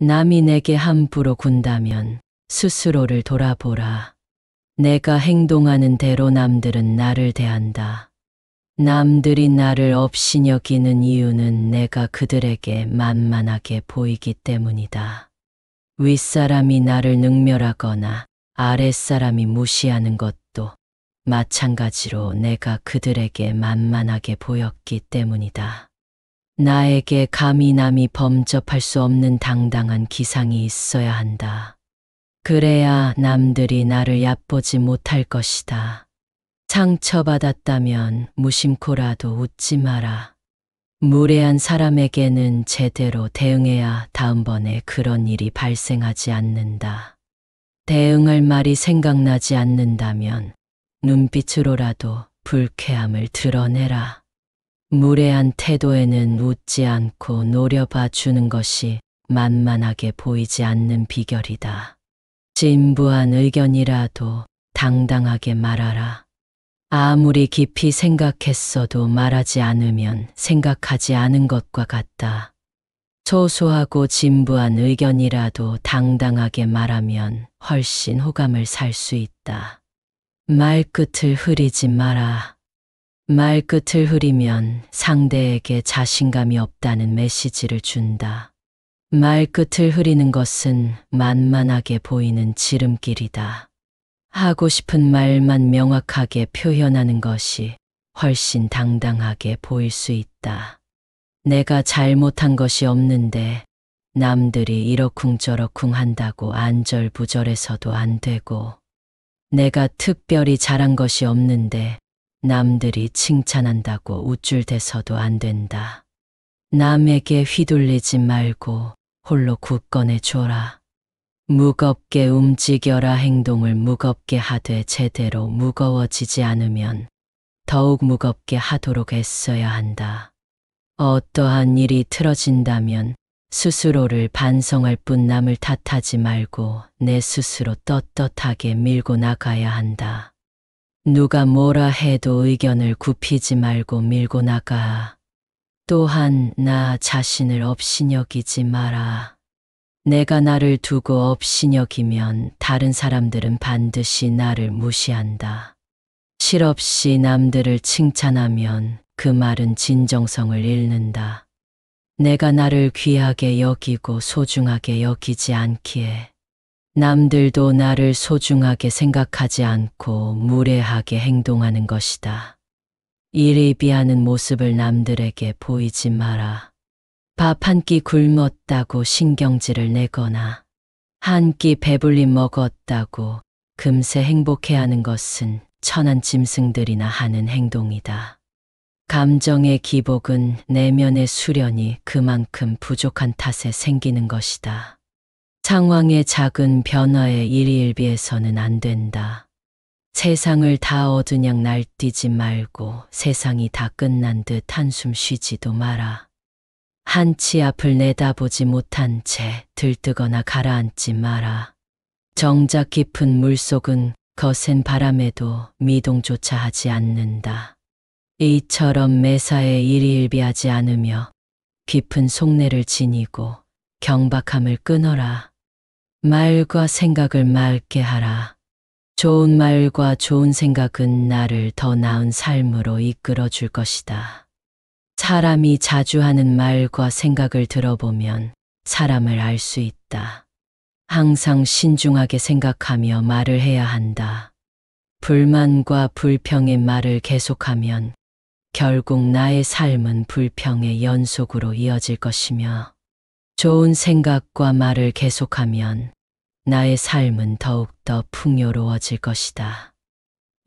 남이 내게 함부로 군다면 스스로를 돌아보라. 내가 행동하는 대로 남들은 나를 대한다. 남들이 나를 업신여기는 이유는 내가 그들에게 만만하게 보이기 때문이다. 윗사람이 나를 능멸하거나 아랫사람이 무시하는 것도 마찬가지로 내가 그들에게 만만하게 보였기 때문이다. 나에게 감히 남이 범접할 수 없는 당당한 기상이 있어야 한다. 그래야 남들이 나를 얕보지 못할 것이다. 상처받았다면 무심코라도 웃지 마라. 무례한 사람에게는 제대로 대응해야 다음번에 그런 일이 발생하지 않는다. 대응할 말이 생각나지 않는다면 눈빛으로라도 불쾌함을 드러내라. 무례한 태도에는 웃지 않고 노려봐 주는 것이 만만하게 보이지 않는 비결이다. 진부한 의견이라도 당당하게 말하라. 아무리 깊이 생각했어도 말하지 않으면 생각하지 않은 것과 같다. 소소하고 진부한 의견이라도 당당하게 말하면 훨씬 호감을 살 수 있다. 말끝을 흐리지 마라. 말끝을 흐리면 상대에게 자신감이 없다는 메시지를 준다. 말끝을 흐리는 것은 만만하게 보이는 지름길이다. 하고 싶은 말만 명확하게 표현하는 것이 훨씬 당당하게 보일 수 있다. 내가 잘못한 것이 없는데 남들이 이러쿵저러쿵 한다고 안절부절해서도 안 되고 내가 특별히 잘한 것이 없는데 남들이 칭찬한다고 우쭐대서도 안 된다. 남에게 휘둘리지 말고 홀로 굳건해 줘라. 무겁게 움직여라 행동을 무겁게 하되 제대로 무거워지지 않으면 더욱 무겁게 하도록 애써야 한다. 어떠한 일이 틀어진다면 스스로를 반성할 뿐 남을 탓하지 말고 내 스스로 떳떳하게 밀고 나가야 한다. 누가 뭐라 해도 의견을 굽히지 말고 밀고 나가. 또한 나 자신을 업신여기지 마라. 내가 나를 두고 업신여기면 다른 사람들은 반드시 나를 무시한다. 실없이 남들을 칭찬하면 그 말은 진정성을 잃는다. 내가 나를 귀하게 여기고 소중하게 여기지 않기에 남들도 나를 소중하게 생각하지 않고 무례하게 행동하는 것이다. 이리 비하는 모습을 남들에게 보이지 마라. 밥 한 끼 굶었다고 신경질을 내거나 한 끼 배불리 먹었다고 금세 행복해하는 것은 천한 짐승들이나 하는 행동이다. 감정의 기복은 내면의 수련이 그만큼 부족한 탓에 생기는 것이다. 상황의 작은 변화에 일일비해서는 안 된다. 세상을 다 얻으냥 날뛰지 말고 세상이 다 끝난 듯 한숨 쉬지도 마라. 한치 앞을 내다보지 못한 채 들뜨거나 가라앉지 마라. 정작 깊은 물속은 거센 바람에도 미동조차 하지 않는다. 이처럼 매사에 일일비하지 않으며 깊은 속내를 지니고 경박함을 끊어라. 말과 생각을 맑게 하라. 좋은 말과 좋은 생각은 나를 더 나은 삶으로 이끌어 줄 것이다. 사람이 자주 하는 말과 생각을 들어보면 사람을 알 수 있다. 항상 신중하게 생각하며 말을 해야 한다. 불만과 불평의 말을 계속하면 결국 나의 삶은 불평의 연속으로 이어질 것이며 좋은 생각과 말을 계속하면 나의 삶은 더욱더 풍요로워질 것이다.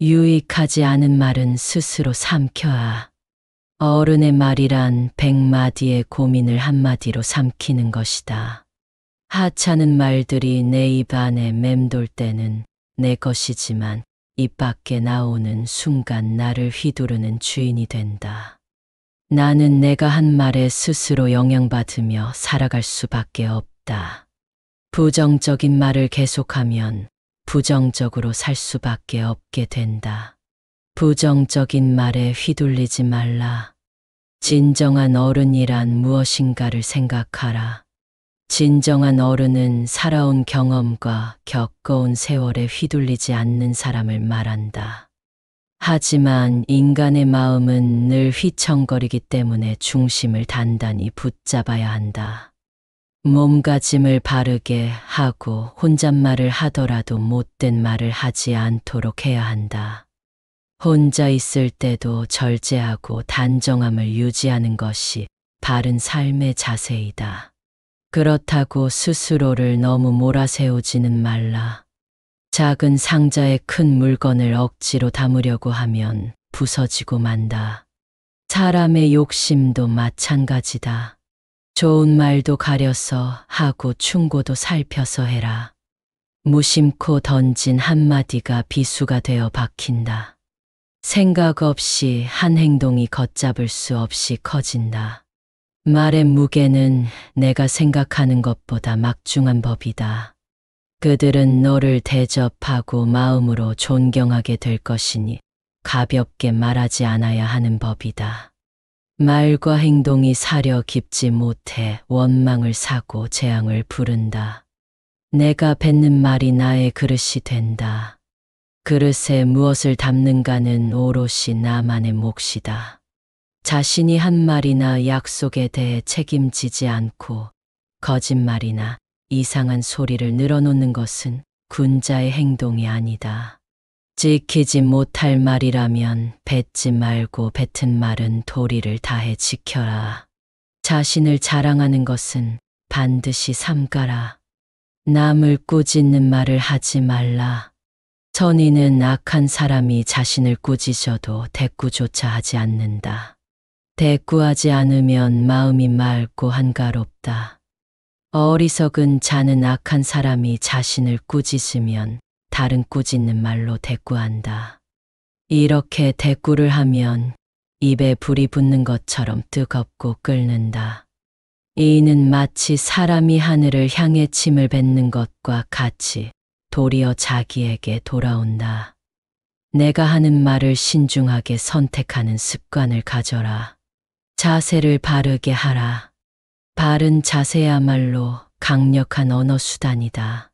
유익하지 않은 말은 스스로 삼켜야 어른의 말이란 백마디의 고민을 한마디로 삼키는 것이다. 하찮은 말들이 내 입 안에 맴돌 때는 내 것이지만 입 밖에 나오는 순간 나를 휘두르는 주인이 된다. 나는 내가 한 말에 스스로 영향받으며 살아갈 수밖에 없다. 부정적인 말을 계속하면 부정적으로 살 수밖에 없게 된다. 부정적인 말에 휘둘리지 말라. 진정한 어른이란 무엇인가를 생각하라. 진정한 어른은 살아온 경험과 겪어온 세월에 휘둘리지 않는 사람을 말한다. 하지만 인간의 마음은 늘 휘청거리기 때문에 중심을 단단히 붙잡아야 한다. 몸가짐을 바르게 하고 혼잣말을 하더라도 못된 말을 하지 않도록 해야 한다. 혼자 있을 때도 절제하고 단정함을 유지하는 것이 바른 삶의 자세이다. 그렇다고 스스로를 너무 몰아세우지는 말라. 작은 상자에 큰 물건을 억지로 담으려고 하면 부서지고 만다. 사람의 욕심도 마찬가지다. 좋은 말도 가려서 하고 충고도 살펴서 해라. 무심코 던진 한마디가 비수가 되어 박힌다. 생각 없이 한 행동이 걷잡을 수 없이 커진다. 말의 무게는 내가 생각하는 것보다 막중한 법이다. 그들은 너를 대접하고 마음으로 존경하게 될 것이니 가볍게 말하지 않아야 하는 법이다. 말과 행동이 사려 깊지 못해 원망을 사고 재앙을 부른다. 내가 뱉는 말이 나의 그릇이 된다. 그릇에 무엇을 담는가는 오롯이 나만의 몫이다. 자신이 한 말이나 약속에 대해 책임지지 않고 거짓말이나 이상한 소리를 늘어놓는 것은 군자의 행동이 아니다. 지키지 못할 말이라면 뱉지 말고 뱉은 말은 도리를 다해 지켜라. 자신을 자랑하는 것은 반드시 삼가라. 남을 꾸짖는 말을 하지 말라. 선인은 악한 사람이 자신을 꾸짖어도 대꾸조차 하지 않는다. 대꾸하지 않으면 마음이 맑고 한가롭다. 어리석은 자는 악한 사람이 자신을 꾸짖으면 다른 꾸짖는 말로 대꾸한다. 이렇게 대꾸를 하면 입에 불이 붙는 것처럼 뜨겁고 끓는다. 이는 마치 사람이 하늘을 향해 침을 뱉는 것과 같이 도리어 자기에게 돌아온다. 내가 하는 말을 신중하게 선택하는 습관을 가져라. 자세를 바르게 하라. 바른 자세야말로 강력한 언어수단이다.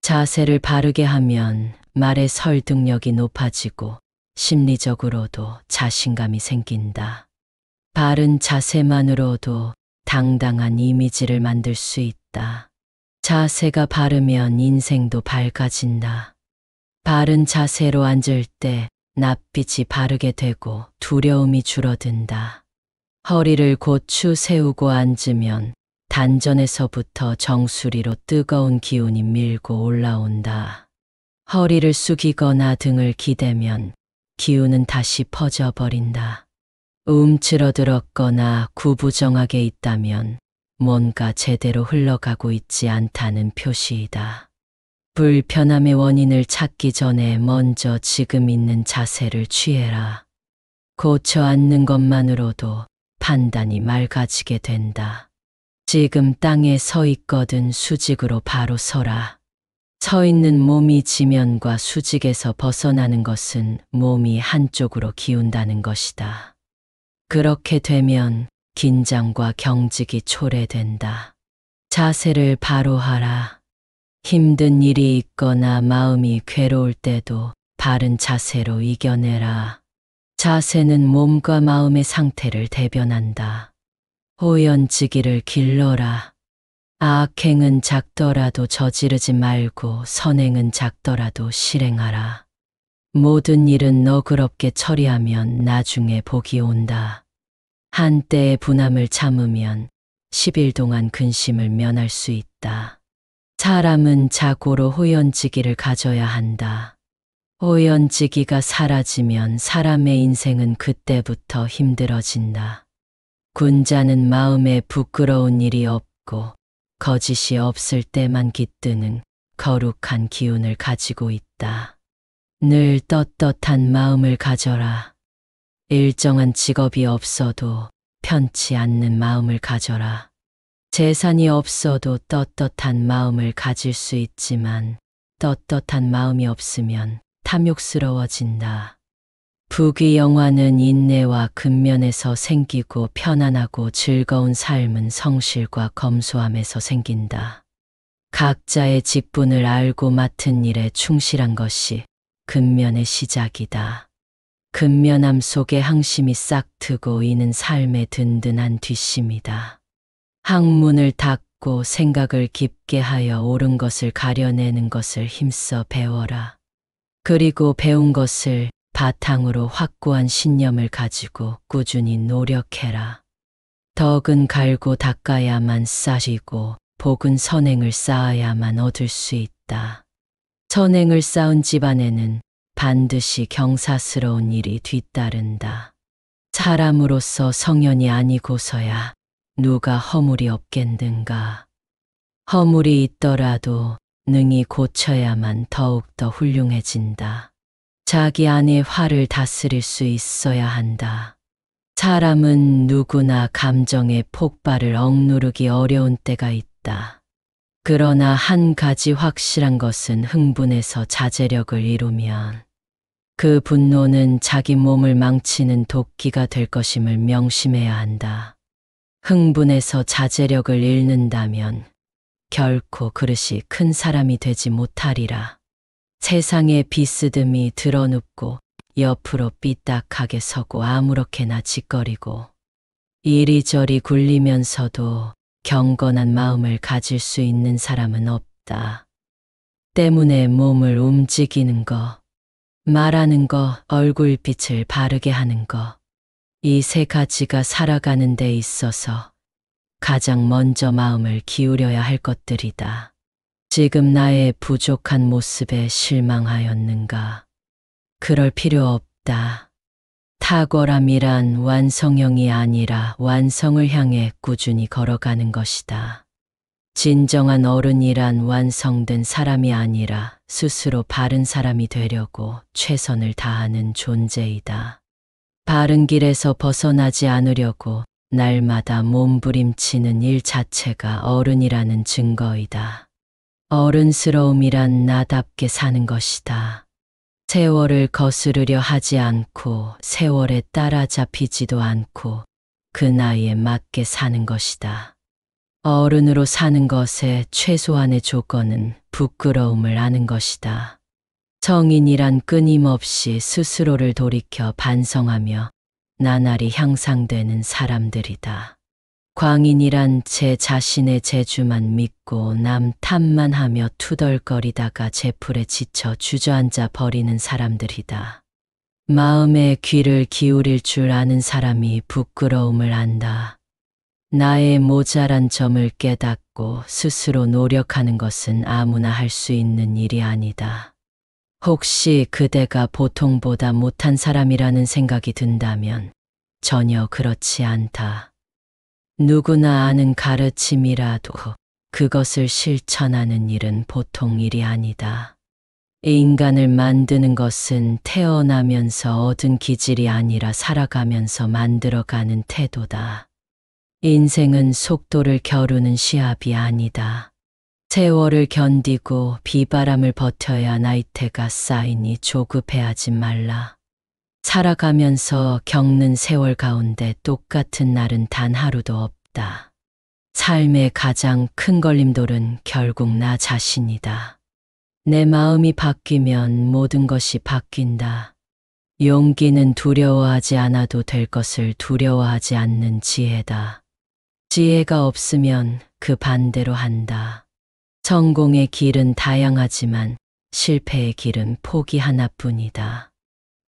자세를 바르게 하면 말의 설득력이 높아지고 심리적으로도 자신감이 생긴다. 바른 자세만으로도 당당한 이미지를 만들 수 있다. 자세가 바르면 인생도 밝아진다. 바른 자세로 앉을 때 낯빛이 바르게 되고 두려움이 줄어든다. 허리를 고추 세우고 앉으면 단전에서부터 정수리로 뜨거운 기운이 밀고 올라온다. 허리를 숙이거나 등을 기대면 기운은 다시 퍼져버린다. 움츠러들었거나 음 구부정하게 있다면 뭔가 제대로 흘러가고 있지 않다는 표시이다. 불편함의 원인을 찾기 전에 먼저 지금 있는 자세를 취해라. 고쳐 앉는 것만으로도 판단이 맑아지게 된다. 지금 땅에 서 있거든 수직으로 바로 서라. 서 있는 몸이 지면과 수직에서 벗어나는 것은 몸이 한쪽으로 기운다는 것이다. 그렇게 되면 긴장과 경직이 초래된다. 자세를 바로 하라. 힘든 일이 있거나 마음이 괴로울 때도 바른 자세로 이겨내라. 자세는 몸과 마음의 상태를 대변한다. 호연지기를 길러라. 악행은 작더라도 저지르지 말고 선행은 작더라도 실행하라. 모든 일은 너그럽게 처리하면 나중에 복이 온다. 한때의 분함을 참으면 10일 동안 근심을 면할 수 있다. 사람은 자고로 호연지기를 가져야 한다. 오연지기가 사라지면 사람의 인생은 그때부터 힘들어진다. 군자는 마음에 부끄러운 일이 없고 거짓이 없을 때만 깃드는 거룩한 기운을 가지고 있다. 늘 떳떳한 마음을 가져라. 일정한 직업이 없어도 편치 않는 마음을 가져라. 재산이 없어도 떳떳한 마음을 가질 수 있지만 떳떳한 마음이 없으면 탐욕스러워진다. 부귀 영화는 인내와 근면에서 생기고 편안하고 즐거운 삶은 성실과 검소함에서 생긴다. 각자의 직분을 알고 맡은 일에 충실한 것이 근면의 시작이다. 근면함 속에 항심이 싹 트고 이는 삶의 든든한 뒷심이다. 학문을 닦고 생각을 깊게 하여 옳은 것을 가려내는 것을 힘써 배워라. 그리고 배운 것을 바탕으로 확고한 신념을 가지고 꾸준히 노력해라. 덕은 갈고 닦아야만 쌓이고 복은 선행을 쌓아야만 얻을 수 있다. 선행을 쌓은 집안에는 반드시 경사스러운 일이 뒤따른다. 사람으로서 성현이 아니고서야 누가 허물이 없겠는가. 허물이 있더라도 능히 고쳐야만 더욱더 훌륭해진다. 자기 안의 화를 다스릴 수 있어야 한다. 사람은 누구나 감정의 폭발을 억누르기 어려운 때가 있다. 그러나 한 가지 확실한 것은 흥분해서 자제력을 이루면 그 분노는 자기 몸을 망치는 도끼가 될 것임을 명심해야 한다. 흥분해서 자제력을 잃는다면 결코 그릇이 큰 사람이 되지 못하리라. 세상의 비스듬히 드러눕고 옆으로 삐딱하게 서고 아무렇게나 짓거리고 이리저리 굴리면서도 경건한 마음을 가질 수 있는 사람은 없다. 때문에 몸을 움직이는 거, 말하는 거, 얼굴빛을 바르게 하는 거, 이 세 가지가 살아가는 데 있어서 가장 먼저 마음을 기울여야 할 것들이다. 지금 나의 부족한 모습에 실망하였는가? 그럴 필요 없다. 탁월함이란 완성형이 아니라 완성을 향해 꾸준히 걸어가는 것이다. 진정한 어른이란 완성된 사람이 아니라 스스로 바른 사람이 되려고 최선을 다하는 존재이다. 바른 길에서 벗어나지 않으려고 날마다 몸부림치는 일 자체가 어른이라는 증거이다. 어른스러움이란 나답게 사는 것이다. 세월을 거스르려 하지 않고 세월에 따라잡히지도 않고 그 나이에 맞게 사는 것이다. 어른으로 사는 것의 최소한의 조건은 부끄러움을 아는 것이다. 성인이란 끊임없이 스스로를 돌이켜 반성하며 나날이 향상되는 사람들이다. 광인이란 제 자신의 재주만 믿고 남 탓만 하며 투덜거리다가 제풀에 지쳐 주저앉아 버리는 사람들이다. 마음의 귀를 기울일 줄 아는 사람이 부끄러움을 안다. 나의 모자란 점을 깨닫고 스스로 노력하는 것은 아무나 할 수 있는 일이 아니다. 혹시 그대가 보통보다 못한 사람이라는 생각이 든다면 전혀 그렇지 않다. 누구나 아는 가르침이라도 그것을 실천하는 일은 보통 일이 아니다. 인간을 만드는 것은 태어나면서 얻은 기질이 아니라 살아가면서 만들어가는 태도다. 인생은 속도를 겨루는 시합이 아니다. 세월을 견디고 비바람을 버텨야 나이테가 쌓이니 조급해하지 말라. 살아가면서 겪는 세월 가운데 똑같은 날은 단 하루도 없다. 삶의 가장 큰 걸림돌은 결국 나 자신이다. 내 마음이 바뀌면 모든 것이 바뀐다. 용기는 두려워하지 않아도 될 것을 두려워하지 않는 지혜다. 지혜가 없으면 그 반대로 한다. 성공의 길은 다양하지만 실패의 길은 포기 하나뿐이다.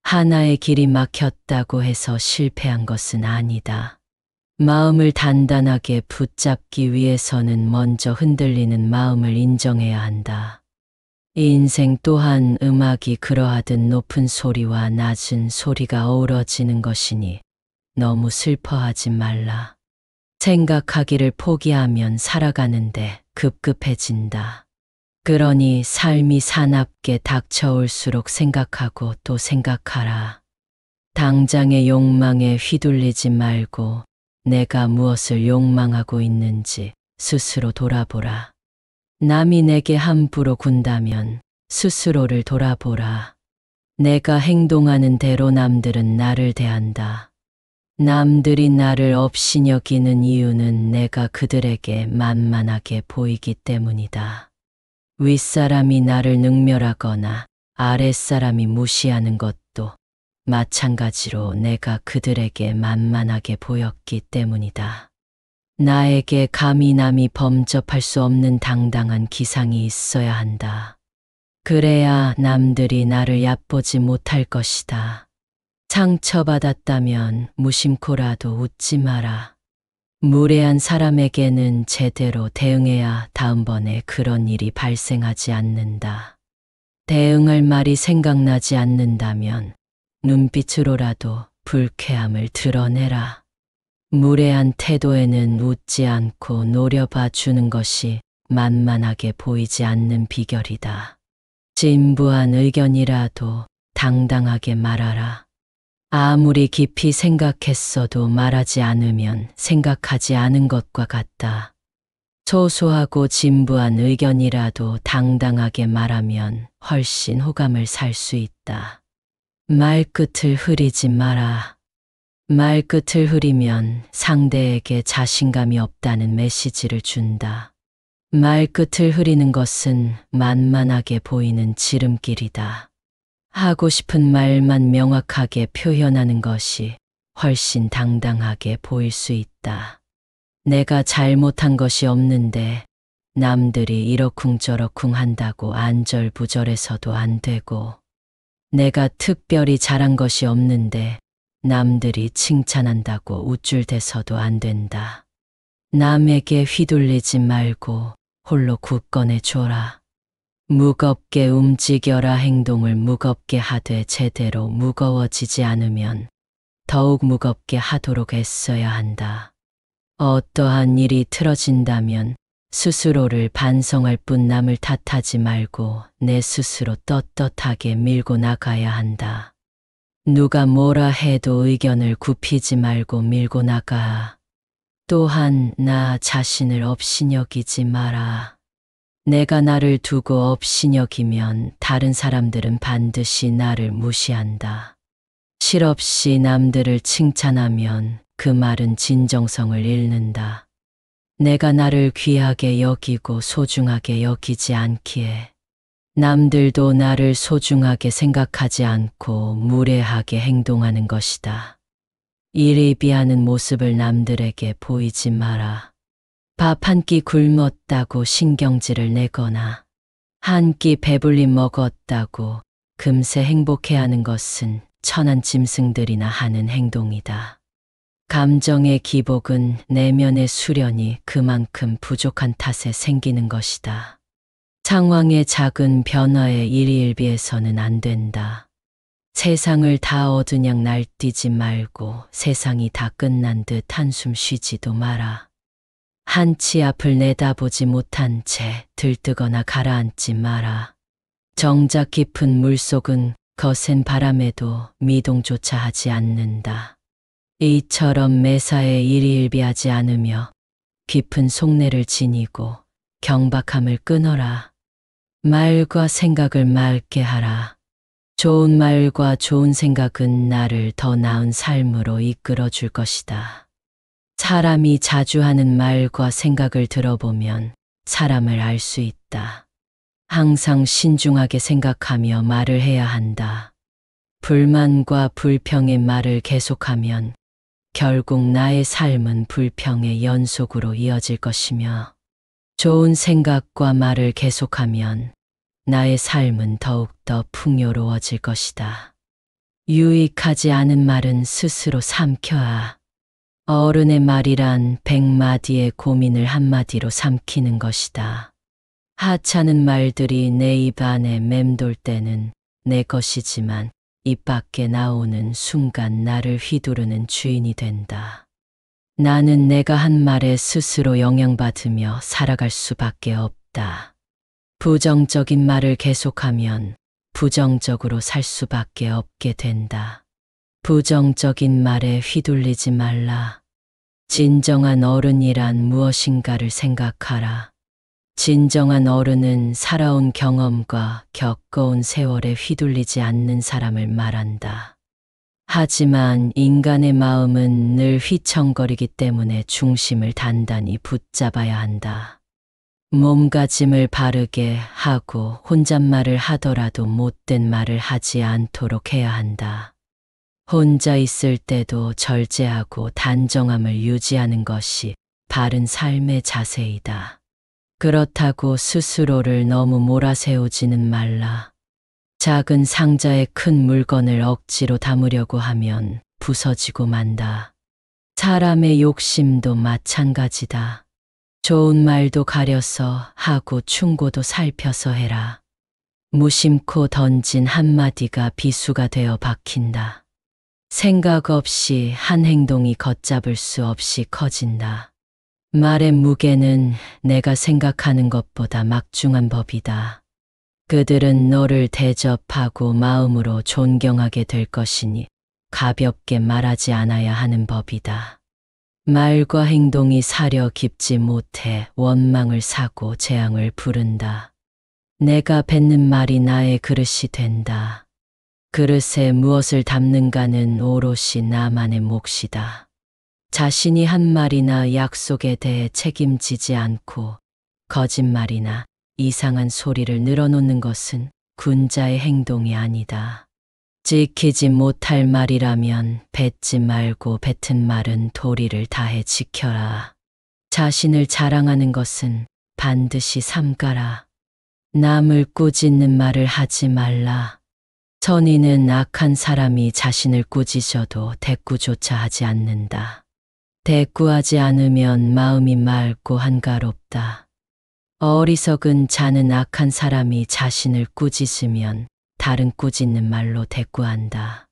하나의 길이 막혔다고 해서 실패한 것은 아니다. 마음을 단단하게 붙잡기 위해서는 먼저 흔들리는 마음을 인정해야 한다. 인생 또한 음악이 그러하듯 높은 소리와 낮은 소리가 어우러지는 것이니 너무 슬퍼하지 말라. 생각하기를 포기하면 살아가는데 급급해진다. 그러니 삶이 사납게 닥쳐올수록 생각하고 또 생각하라. 당장의 욕망에 휘둘리지 말고 내가 무엇을 욕망하고 있는지 스스로 돌아보라. 남이 내게 함부로 군다면 스스로를 돌아보라. 내가 행동하는 대로 남들은 나를 대한다. 남들이 나를 없이 여기는 이유는 내가 그들에게 만만하게 보이기 때문이다. 윗사람이 나를 능멸하거나 아랫사람이 무시하는 것도 마찬가지로 내가 그들에게 만만하게 보였기 때문이다. 나에게 감히 남이 범접할 수 없는 당당한 기상이 있어야 한다. 그래야 남들이 나를 얕보지 못할 것이다. 상처받았다면 무심코라도 웃지 마라. 무례한 사람에게는 제대로 대응해야 다음번에 그런 일이 발생하지 않는다. 대응할 말이 생각나지 않는다면 눈빛으로라도 불쾌함을 드러내라. 무례한 태도에는 웃지 않고 노려봐 주는 것이 만만하게 보이지 않는 비결이다. 진부한 의견이라도 당당하게 말하라. 아무리 깊이 생각했어도 말하지 않으면 생각하지 않은 것과 같다. 소소하고 진부한 의견이라도 당당하게 말하면 훨씬 호감을 살 수 있다. 말끝을 흐리지 마라. 말끝을 흐리면 상대에게 자신감이 없다는 메시지를 준다. 말끝을 흐리는 것은 만만하게 보이는 지름길이다. 하고 싶은 말만 명확하게 표현하는 것이 훨씬 당당하게 보일 수 있다. 내가 잘못한 것이 없는데 남들이 이러쿵저러쿵 한다고 안절부절해서도 안 되고 내가 특별히 잘한 것이 없는데 남들이 칭찬한다고 우쭐대서도 안 된다. 남에게 휘둘리지 말고 홀로 굳건해 줘라. 무겁게 움직여라 행동을 무겁게 하되 제대로 무거워지지 않으면 더욱 무겁게 하도록 애써야 한다. 어떠한 일이 틀어진다면 스스로를 반성할 뿐 남을 탓하지 말고 내 스스로 떳떳하게 밀고 나가야 한다. 누가 뭐라 해도 의견을 굽히지 말고 밀고 나가. 또한 나 자신을 업신여기지 마라. 내가 나를 두고 업신여기면 다른 사람들은 반드시 나를 무시한다. 실없이 남들을 칭찬하면 그 말은 진정성을 잃는다. 내가 나를 귀하게 여기고 소중하게 여기지 않기에 남들도 나를 소중하게 생각하지 않고 무례하게 행동하는 것이다. 이리비하는 모습을 남들에게 보이지 마라. 밥한끼 굶었다고 신경질을 내거나 한 끼 배불리 먹었다고 금세 행복해하는 것은 천한 짐승들이나 하는 행동이다. 감정의 기복은 내면의 수련이 그만큼 부족한 탓에 생기는 것이다. 상황의 작은 변화에 일일비해서는안 된다. 세상을 다 얻은 양 날뛰지 말고 세상이 다 끝난 듯 한숨 쉬지도 마라. 한치 앞을 내다보지 못한 채 들뜨거나 가라앉지 마라. 정작 깊은 물속은 거센 바람에도 미동조차 하지 않는다. 이처럼 매사에 일일비하지 않으며 깊은 속내를 지니고 경박함을 끊어라. 말과 생각을 맑게 하라. 좋은 말과 좋은 생각은 나를 더 나은 삶으로 이끌어 줄 것이다. 사람이 자주 하는 말과 생각을 들어보면 사람을 알 수 있다. 항상 신중하게 생각하며 말을 해야 한다. 불만과 불평의 말을 계속하면 결국 나의 삶은 불평의 연속으로 이어질 것이며 좋은 생각과 말을 계속하면 나의 삶은 더욱더 풍요로워질 것이다. 유익하지 않은 말은 스스로 삼켜야 어른의 말이란 백마디의 고민을 한마디로 삼키는 것이다. 하찮은 말들이 내 입 안에 맴돌 때는 내 것이지만 입 밖에 나오는 순간 나를 휘두르는 주인이 된다. 나는 내가 한 말에 스스로 영향받으며 살아갈 수밖에 없다. 부정적인 말을 계속하면 부정적으로 살 수밖에 없게 된다. 부정적인 말에 휘둘리지 말라. 진정한 어른이란 무엇인가를 생각하라. 진정한 어른은 살아온 경험과 겪어온 세월에 휘둘리지 않는 사람을 말한다. 하지만 인간의 마음은 늘 휘청거리기 때문에 중심을 단단히 붙잡아야 한다. 몸가짐을 바르게 하고 혼잣말을 하더라도 못된 말을 하지 않도록 해야 한다. 혼자 있을 때도 절제하고 단정함을 유지하는 것이 바른 삶의 자세이다. 그렇다고 스스로를 너무 몰아세우지는 말라. 작은 상자에 큰 물건을 억지로 담으려고 하면 부서지고 만다. 사람의 욕심도 마찬가지다. 좋은 말도 가려서 하고 충고도 살펴서 해라. 무심코 던진 한마디가 비수가 되어 박힌다. 생각 없이 한 행동이 걷잡을 수 없이 커진다. 말의 무게는 내가 생각하는 것보다 막중한 법이다. 그들은 너를 대접하고 마음으로 존경하게 될 것이니 가볍게 말하지 않아야 하는 법이다. 말과 행동이 사려 깊지 못해 원망을 사고 재앙을 부른다. 내가 뱉는 말이 나의 그릇이 된다. 그릇에 무엇을 담는가는 오롯이 나만의 몫이다. 자신이 한 말이나 약속에 대해 책임지지 않고 거짓말이나 이상한 소리를 늘어놓는 것은 군자의 행동이 아니다. 지키지 못할 말이라면 뱉지 말고 뱉은 말은 도리를 다해 지켜라. 자신을 자랑하는 것은 반드시 삼가라. 남을 꾸짖는 말을 하지 말라. 선인은 악한 사람이 자신을 꾸짖어도 대꾸조차 하지 않는다. 대꾸하지 않으면 마음이 맑고 한가롭다. 어리석은 자는 악한 사람이 자신을 꾸짖으면 다른 꾸짖는 말로 대꾸한다.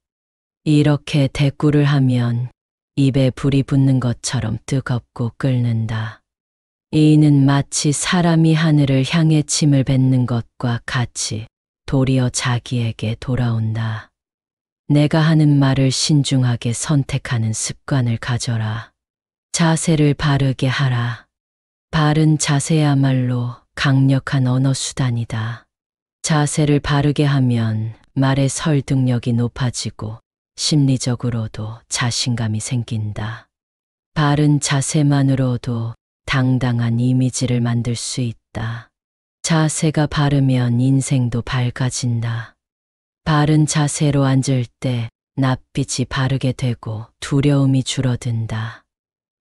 이렇게 대꾸를 하면 입에 불이 붙는 것처럼 뜨겁고 끓는다. 이는 마치 사람이 하늘을 향해 침을 뱉는 것과 같이 도리어 자기에게 돌아온다. 내가 하는 말을 신중하게 선택하는 습관을 가져라. 자세를 바르게 하라. 바른 자세야말로 강력한 언어수단이다. 자세를 바르게 하면 말의 설득력이 높아지고 심리적으로도 자신감이 생긴다. 바른 자세만으로도 당당한 이미지를 만들 수 있다. 자세가 바르면 인생도 밝아진다. 바른 자세로 앉을 때 낯빛이 바르게 되고 두려움이 줄어든다.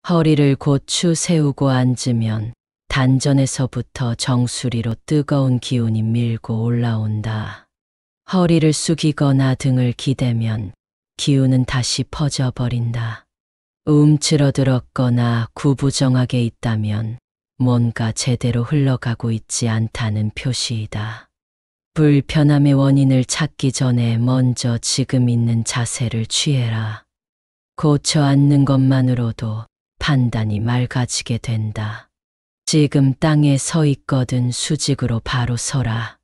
허리를 고추 세우고 앉으면 단전에서부터 정수리로 뜨거운 기운이 밀고 올라온다. 허리를 숙이거나 등을 기대면 기운은 다시 퍼져버린다. 움츠러들었거나 구부정하게 있다면 뭔가 제대로 흘러가고 있지 않다는 표시이다. 불편함의 원인을 찾기 전에 먼저 지금 있는 자세를 취해라. 고쳐 앉는 것만으로도 판단이 맑아지게 된다. 지금 땅에 서 있거든 수직으로 바로 서라.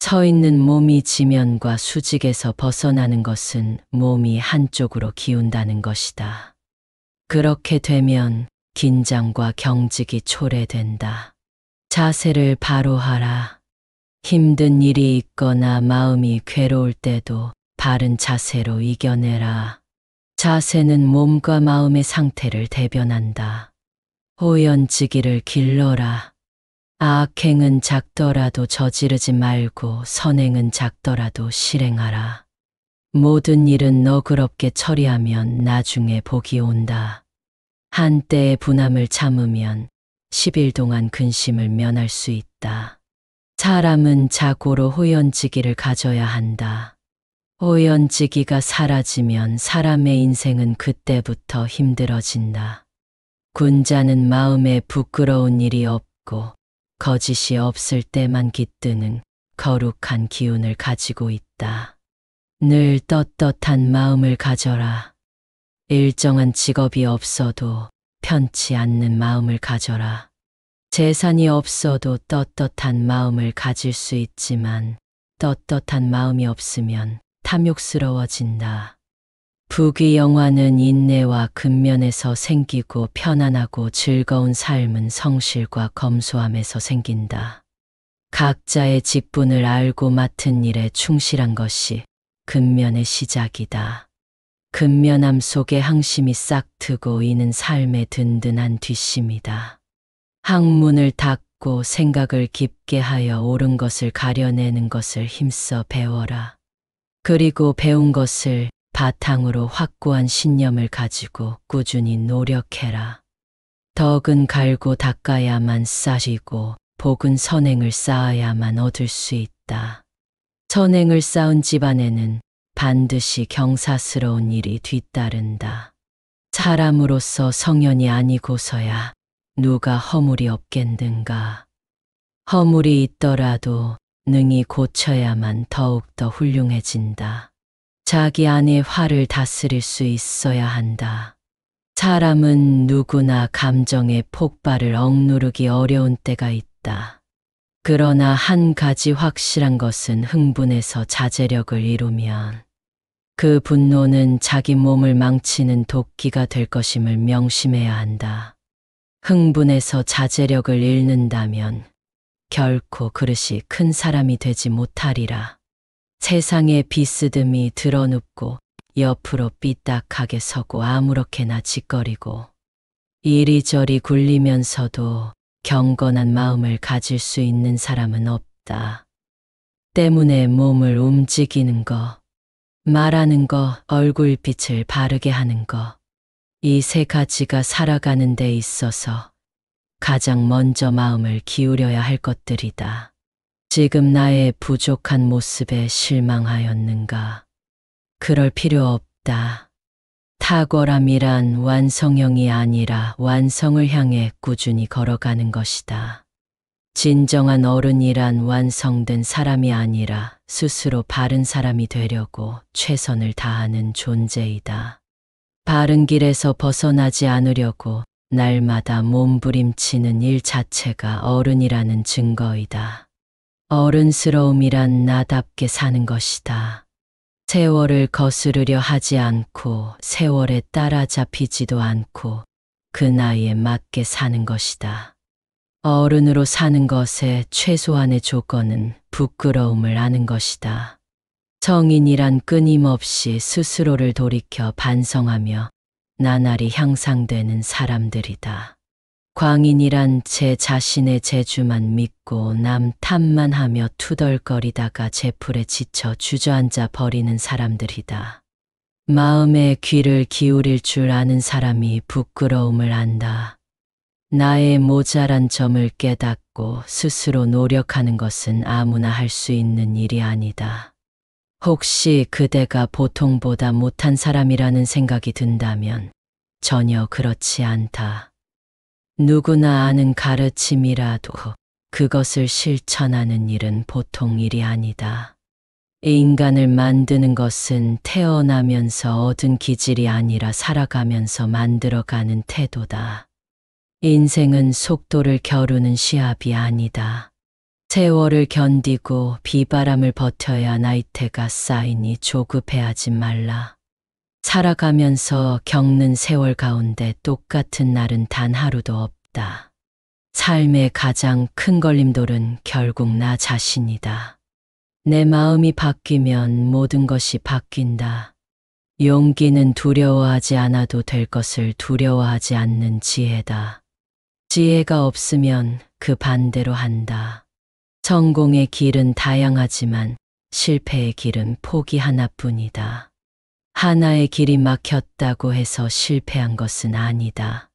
서 있는 몸이 지면과 수직에서 벗어나는 것은 몸이 한쪽으로 기운다는 것이다. 그렇게 되면 긴장과 경직이 초래된다. 자세를 바로하라. 힘든 일이 있거나 마음이 괴로울 때도 바른 자세로 이겨내라. 자세는 몸과 마음의 상태를 대변한다. 호연지기를 길러라. 악행은 작더라도 저지르지 말고 선행은 작더라도 실행하라. 모든 일은 너그럽게 처리하면 나중에 복이 온다. 한때의 분함을 참으면 10일 동안 근심을 면할 수 있다. 사람은 자고로 호연지기를 가져야 한다. 호연지기가 사라지면 사람의 인생은 그때부터 힘들어진다. 군자는 마음에 부끄러운 일이 없고 거짓이 없을 때만 깃드는 거룩한 기운을 가지고 있다. 늘 떳떳한 마음을 가져라. 일정한 직업이 없어도 편치 않는 마음을 가져라. 재산이 없어도 떳떳한 마음을 가질 수 있지만 떳떳한 마음이 없으면 탐욕스러워진다. 부귀 영화는 인내와 근면에서 생기고 편안하고 즐거운 삶은 성실과 검소함에서 생긴다. 각자의 직분을 알고 맡은 일에 충실한 것이 근면의 시작이다. 근면함 속에 항심이 싹 트고 이는 삶의 든든한 뒷심이다. 학문을 닫고 생각을 깊게 하여 옳은 것을 가려내는 것을 힘써 배워라. 그리고 배운 것을 바탕으로 확고한 신념을 가지고 꾸준히 노력해라. 덕은 갈고 닦아야만 쌓이고 복은 선행을 쌓아야만 얻을 수 있다. 선행을 쌓은 집안에는 반드시 경사스러운 일이 뒤따른다. 사람으로서 성현이 아니고서야 누가 허물이 없겠는가. 허물이 있더라도 능히 고쳐야만 더욱더 훌륭해진다. 자기 안의 화를 다스릴 수 있어야 한다. 사람은 누구나 감정의 폭발을 억누르기 어려운 때가 있다. 그러나 한 가지 확실한 것은 흥분해서 자제력을 이루면 그 분노는 자기 몸을 망치는 도끼가 될 것임을 명심해야 한다. 흥분해서 자제력을 잃는다면 결코 그릇이 큰 사람이 되지 못하리라. 세상의 비스듬히 드러눕고 옆으로 삐딱하게 서고 아무렇게나 짓거리고 이리저리 굴리면서도 경건한 마음을 가질 수 있는 사람은 없다. 때문에 몸을 움직이는 것. 말하는 거, 얼굴빛을 바르게 하는 거. 이 세 가지가 살아가는 데 있어서 가장 먼저 마음을 기울여야 할 것들이다. 지금 나의 부족한 모습에 실망하였는가? 그럴 필요 없다. 탁월함이란 완성형이 아니라 완성을 향해 꾸준히 걸어가는 것이다. 진정한 어른이란 완성된 사람이 아니라 스스로 바른 사람이 되려고 최선을 다하는 존재이다. 바른 길에서 벗어나지 않으려고 날마다 몸부림치는 일 자체가 어른이라는 증거이다. 어른스러움이란 나답게 사는 것이다. 세월을 거스르려 하지 않고 세월에 따라잡히지도 않고 그 나이에 맞게 사는 것이다. 어른으로 사는 것의 최소한의 조건은 부끄러움을 아는 것이다. 성인이란 끊임없이 스스로를 돌이켜 반성하며 나날이 향상되는 사람들이다. 광인이란 제 자신의 재주만 믿고 남 탓만 하며 투덜거리다가 제풀에 지쳐 주저앉아 버리는 사람들이다. 마음의 귀를 기울일 줄 아는 사람이 부끄러움을 안다. 나의 모자란 점을 깨닫고 스스로 노력하는 것은 아무나 할 수 있는 일이 아니다. 혹시 그대가 보통보다 못한 사람이라는 생각이 든다면 전혀 그렇지 않다. 누구나 아는 가르침이라도 그것을 실천하는 일은 보통 일이 아니다. 인간을 만드는 것은 태어나면서 얻은 기질이 아니라 살아가면서 만들어가는 태도다. 인생은 속도를 겨루는 시합이 아니다. 세월을 견디고 비바람을 버텨야 나이테가 쌓이니 조급해하지 말라. 살아가면서 겪는 세월 가운데 똑같은 날은 단 하루도 없다. 삶의 가장 큰 걸림돌은 결국 나 자신이다. 내 마음이 바뀌면 모든 것이 바뀐다. 용기는 두려워하지 않아도 될 것을 두려워하지 않는 지혜다. 지혜가 없으면 그 반대로 한다. 성공의 길은 다양하지만 실패의 길은 포기 하나뿐이다. 하나의 길이 막혔다고 해서 실패한 것은 아니다.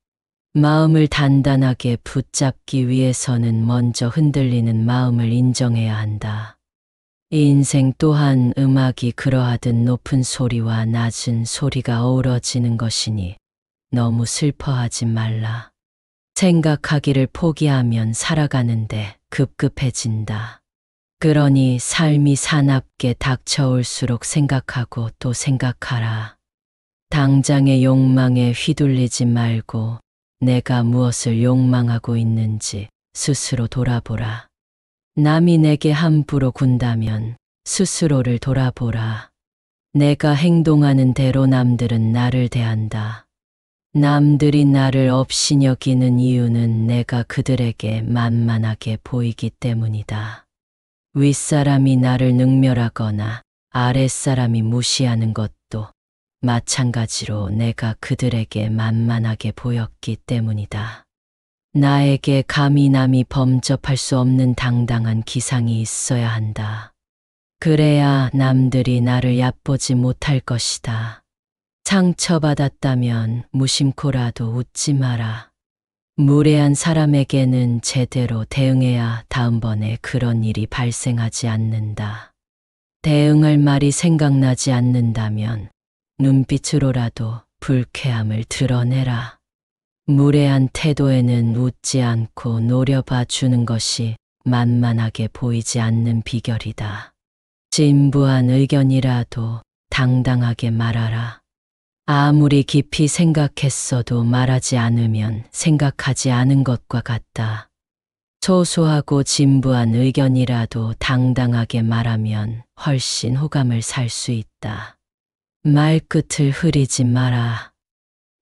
마음을 단단하게 붙잡기 위해서는 먼저 흔들리는 마음을 인정해야 한다. 인생 또한 음악이 그러하듯 높은 소리와 낮은 소리가 어우러지는 것이니 너무 슬퍼하지 말라. 생각하기를 포기하면 살아가는데 급급해진다. 그러니 삶이 사납게 닥쳐올수록 생각하고 또 생각하라. 당장의 욕망에 휘둘리지 말고 내가 무엇을 욕망하고 있는지 스스로 돌아보라. 남이 내게 함부로 군다면 스스로를 돌아보라. 내가 행동하는 대로 남들은 나를 대한다. 남들이 나를 없인 여기는 이유는 내가 그들에게 만만하게 보이기 때문이다. 윗사람이 나를 능멸하거나 아랫사람이 무시하는 것도 마찬가지로 내가 그들에게 만만하게 보였기 때문이다. 나에게 감히 남이 범접할 수 없는 당당한 기상이 있어야 한다. 그래야 남들이 나를 얕보지 못할 것이다. 상처받았다면 무심코라도 웃지 마라. 무례한 사람에게는 제대로 대응해야 다음번에 그런 일이 발생하지 않는다. 대응할 말이 생각나지 않는다면 눈빛으로라도 불쾌함을 드러내라. 무례한 태도에는 웃지 않고 노려봐 주는 것이 만만하게 보이지 않는 비결이다. 진부한 의견이라도 당당하게 말하라. 아무리 깊이 생각했어도 말하지 않으면 생각하지 않은 것과 같다. 소소하고 진부한 의견이라도 당당하게 말하면 훨씬 호감을 살 수 있다. 말끝을 흐리지 마라.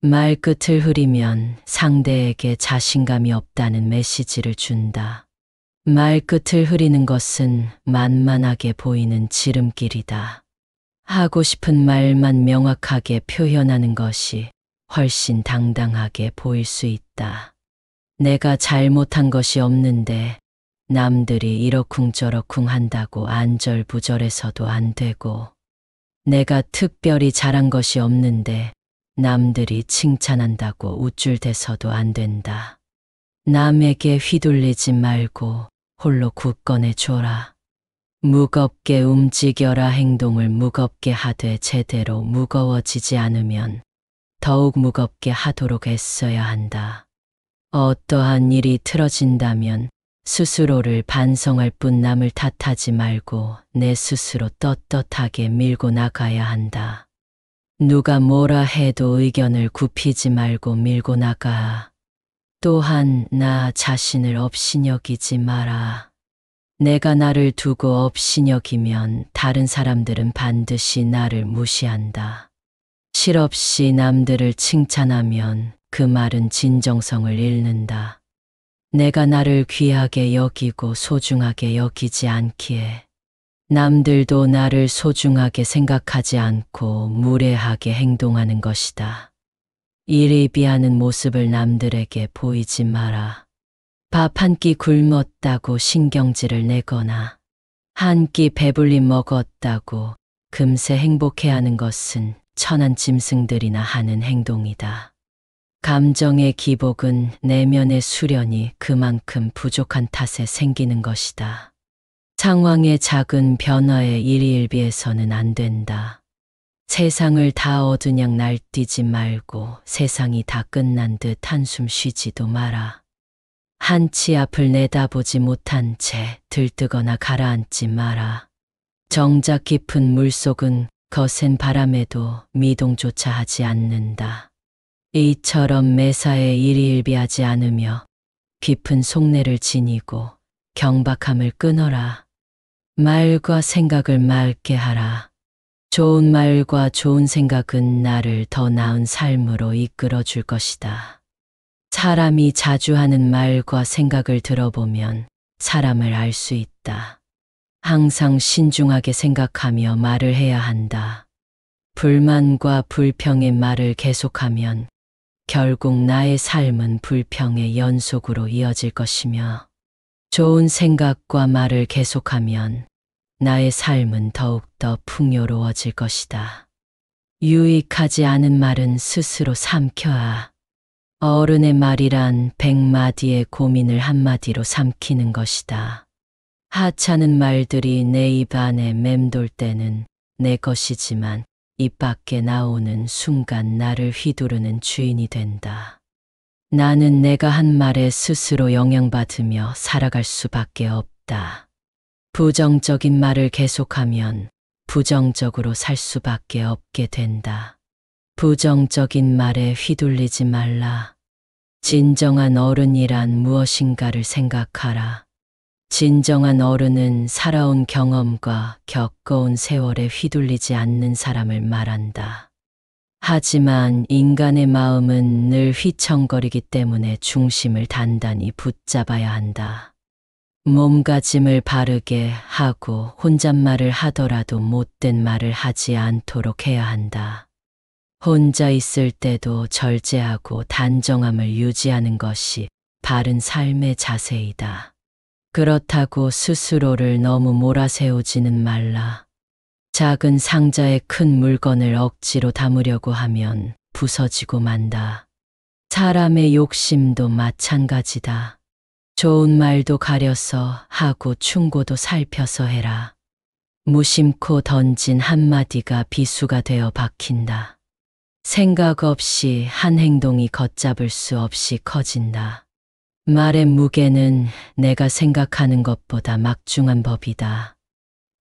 말끝을 흐리면 상대에게 자신감이 없다는 메시지를 준다. 말끝을 흐리는 것은 만만하게 보이는 지름길이다. 하고 싶은 말만 명확하게 표현하는 것이 훨씬 당당하게 보일 수 있다. 내가 잘못한 것이 없는데 남들이 이러쿵저러쿵 한다고 안절부절해서도 안 되고 내가 특별히 잘한 것이 없는데 남들이 칭찬한다고 우쭐대서도 안 된다. 남에게 휘둘리지 말고 홀로 굳건해 줘라. 무겁게 움직여라 행동을 무겁게 하되 제대로 무거워지지 않으면 더욱 무겁게 하도록 애써야 한다. 어떠한 일이 틀어진다면 스스로를 반성할 뿐 남을 탓하지 말고 내 스스로 떳떳하게 밀고 나가야 한다. 누가 뭐라 해도 의견을 굽히지 말고 밀고 나가. 또한 나 자신을 업신여기지 마라. 내가 나를 두고 업신 여기면 다른 사람들은 반드시 나를 무시한다. 실없이 남들을 칭찬하면 그 말은 진정성을 잃는다. 내가 나를 귀하게 여기고 소중하게 여기지 않기에 남들도 나를 소중하게 생각하지 않고 무례하게 행동하는 것이다. 이리 비하는 모습을 남들에게 보이지 마라. 밥한끼 굶었다고 신경질을 내거나 한 끼 배불리 먹었다고 금세 행복해하는 것은 천한 짐승들이나 하는 행동이다. 감정의 기복은 내면의 수련이 그만큼 부족한 탓에 생기는 것이다. 상황의 작은 변화에 일일비해서는안 된다. 세상을 다 얻으냥 날뛰지 말고 세상이 다 끝난 듯 한숨 쉬지도 마라. 한치 앞을 내다보지 못한 채 들뜨거나 가라앉지 마라. 정작 깊은 물속은 거센 바람에도 미동조차 하지 않는다. 이처럼 매사에 일일비하지 않으며 깊은 속내를 지니고 경박함을 끊어라. 말과 생각을 맑게 하라. 좋은 말과 좋은 생각은 나를 더 나은 삶으로 이끌어 줄 것이다. 사람이 자주 하는 말과 생각을 들어보면 사람을 알 수 있다. 항상 신중하게 생각하며 말을 해야 한다. 불만과 불평의 말을 계속하면 결국 나의 삶은 불평의 연속으로 이어질 것이며 좋은 생각과 말을 계속하면 나의 삶은 더욱더 풍요로워질 것이다. 유익하지 않은 말은 스스로 삼켜야 어른의 말이란 백마디의 고민을 한마디로 삼키는 것이다. 하찮은 말들이 내 입 안에 맴돌 때는 내 것이지만 입 밖에 나오는 순간 나를 휘두르는 주인이 된다. 나는 내가 한 말에 스스로 영향받으며 살아갈 수밖에 없다. 부정적인 말을 계속하면 부정적으로 살 수밖에 없게 된다. 부정적인 말에 휘둘리지 말라. 진정한 어른이란 무엇인가를 생각하라. 진정한 어른은 살아온 경험과 겪어온 세월에 휘둘리지 않는 사람을 말한다. 하지만 인간의 마음은 늘 휘청거리기 때문에 중심을 단단히 붙잡아야 한다. 몸가짐을 바르게 하고 혼잣말을 하더라도 못된 말을 하지 않도록 해야 한다. 혼자 있을 때도 절제하고 단정함을 유지하는 것이 바른 삶의 자세이다. 그렇다고 스스로를 너무 몰아세우지는 말라. 작은 상자에 큰 물건을 억지로 담으려고 하면 부서지고 만다. 사람의 욕심도 마찬가지다. 좋은 말도 가려서 하고 충고도 살펴서 해라. 무심코 던진 한마디가 비수가 되어 박힌다. 생각 없이 한 행동이 걷잡을 수 없이 커진다. 말의 무게는 내가 생각하는 것보다 막중한 법이다.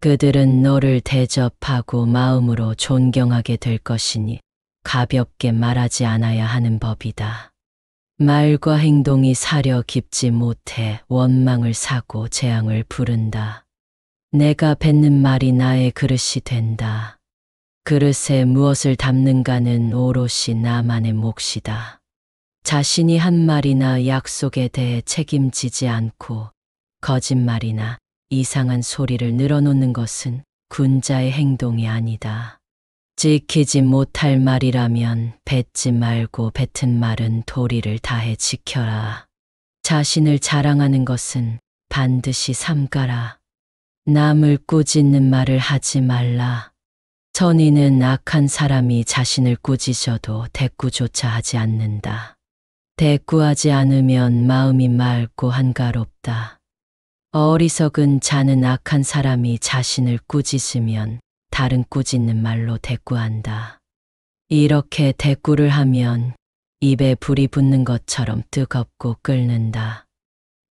그들은 너를 대접하고 마음으로 존경하게 될 것이니 가볍게 말하지 않아야 하는 법이다. 말과 행동이 사려 깊지 못해 원망을 사고 재앙을 부른다. 내가 뱉는 말이 나의 그릇이 된다. 그릇에 무엇을 담는가는 오롯이 나만의 몫이다. 자신이 한 말이나 약속에 대해 책임지지 않고 거짓말이나 이상한 소리를 늘어놓는 것은 군자의 행동이 아니다. 지키지 못할 말이라면 뱉지 말고 뱉은 말은 도리를 다해 지켜라. 자신을 자랑하는 것은 반드시 삼가라. 남을 꾸짖는 말을 하지 말라. 선인은 악한 사람이 자신을 꾸짖어도 대꾸조차 하지 않는다. 대꾸하지 않으면 마음이 맑고 한가롭다. 어리석은 자는 악한 사람이 자신을 꾸짖으면 다른 꾸짖는 말로 대꾸한다. 이렇게 대꾸를 하면 입에 불이 붙는 것처럼 뜨겁고 끓는다.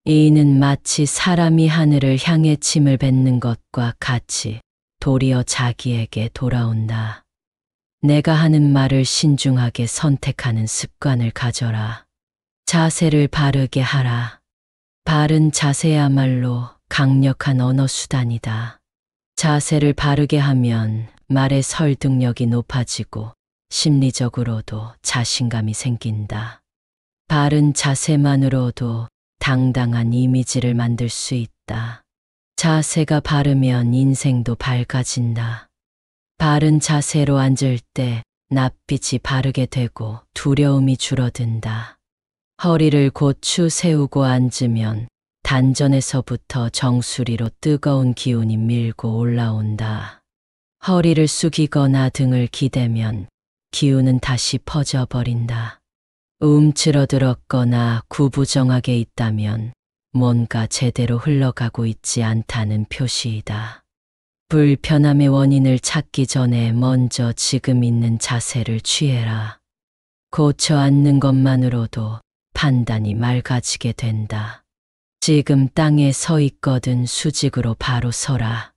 이는 마치 사람이 하늘을 향해 침을 뱉는 것과 같이 도리어 자기에게 돌아온다. 내가 하는 말을 신중하게 선택하는 습관을 가져라. 자세를 바르게 하라. 바른 자세야말로 강력한 언어수단이다. 자세를 바르게 하면 말의 설득력이 높아지고 심리적으로도 자신감이 생긴다. 바른 자세만으로도 당당한 이미지를 만들 수 있다. 자세가 바르면 인생도 밝아진다. 바른 자세로 앉을 때 낯빛이 바르게 되고 두려움이 줄어든다. 허리를 고추 세우고 앉으면 단전에서부터 정수리로 뜨거운 기운이 밀고 올라온다. 허리를 숙이거나 등을 기대면 기운은 다시 퍼져버린다. 움츠러들었거나 구부정하게 있다면 뭔가 제대로 흘러가고 있지 않다는 표시이다. 불편함의 원인을 찾기 전에 먼저 지금 있는 자세를 취해라. 고쳐 앉는 것만으로도 판단이 맑아지게 된다. 지금 땅에 서 있거든 수직으로 바로 서라.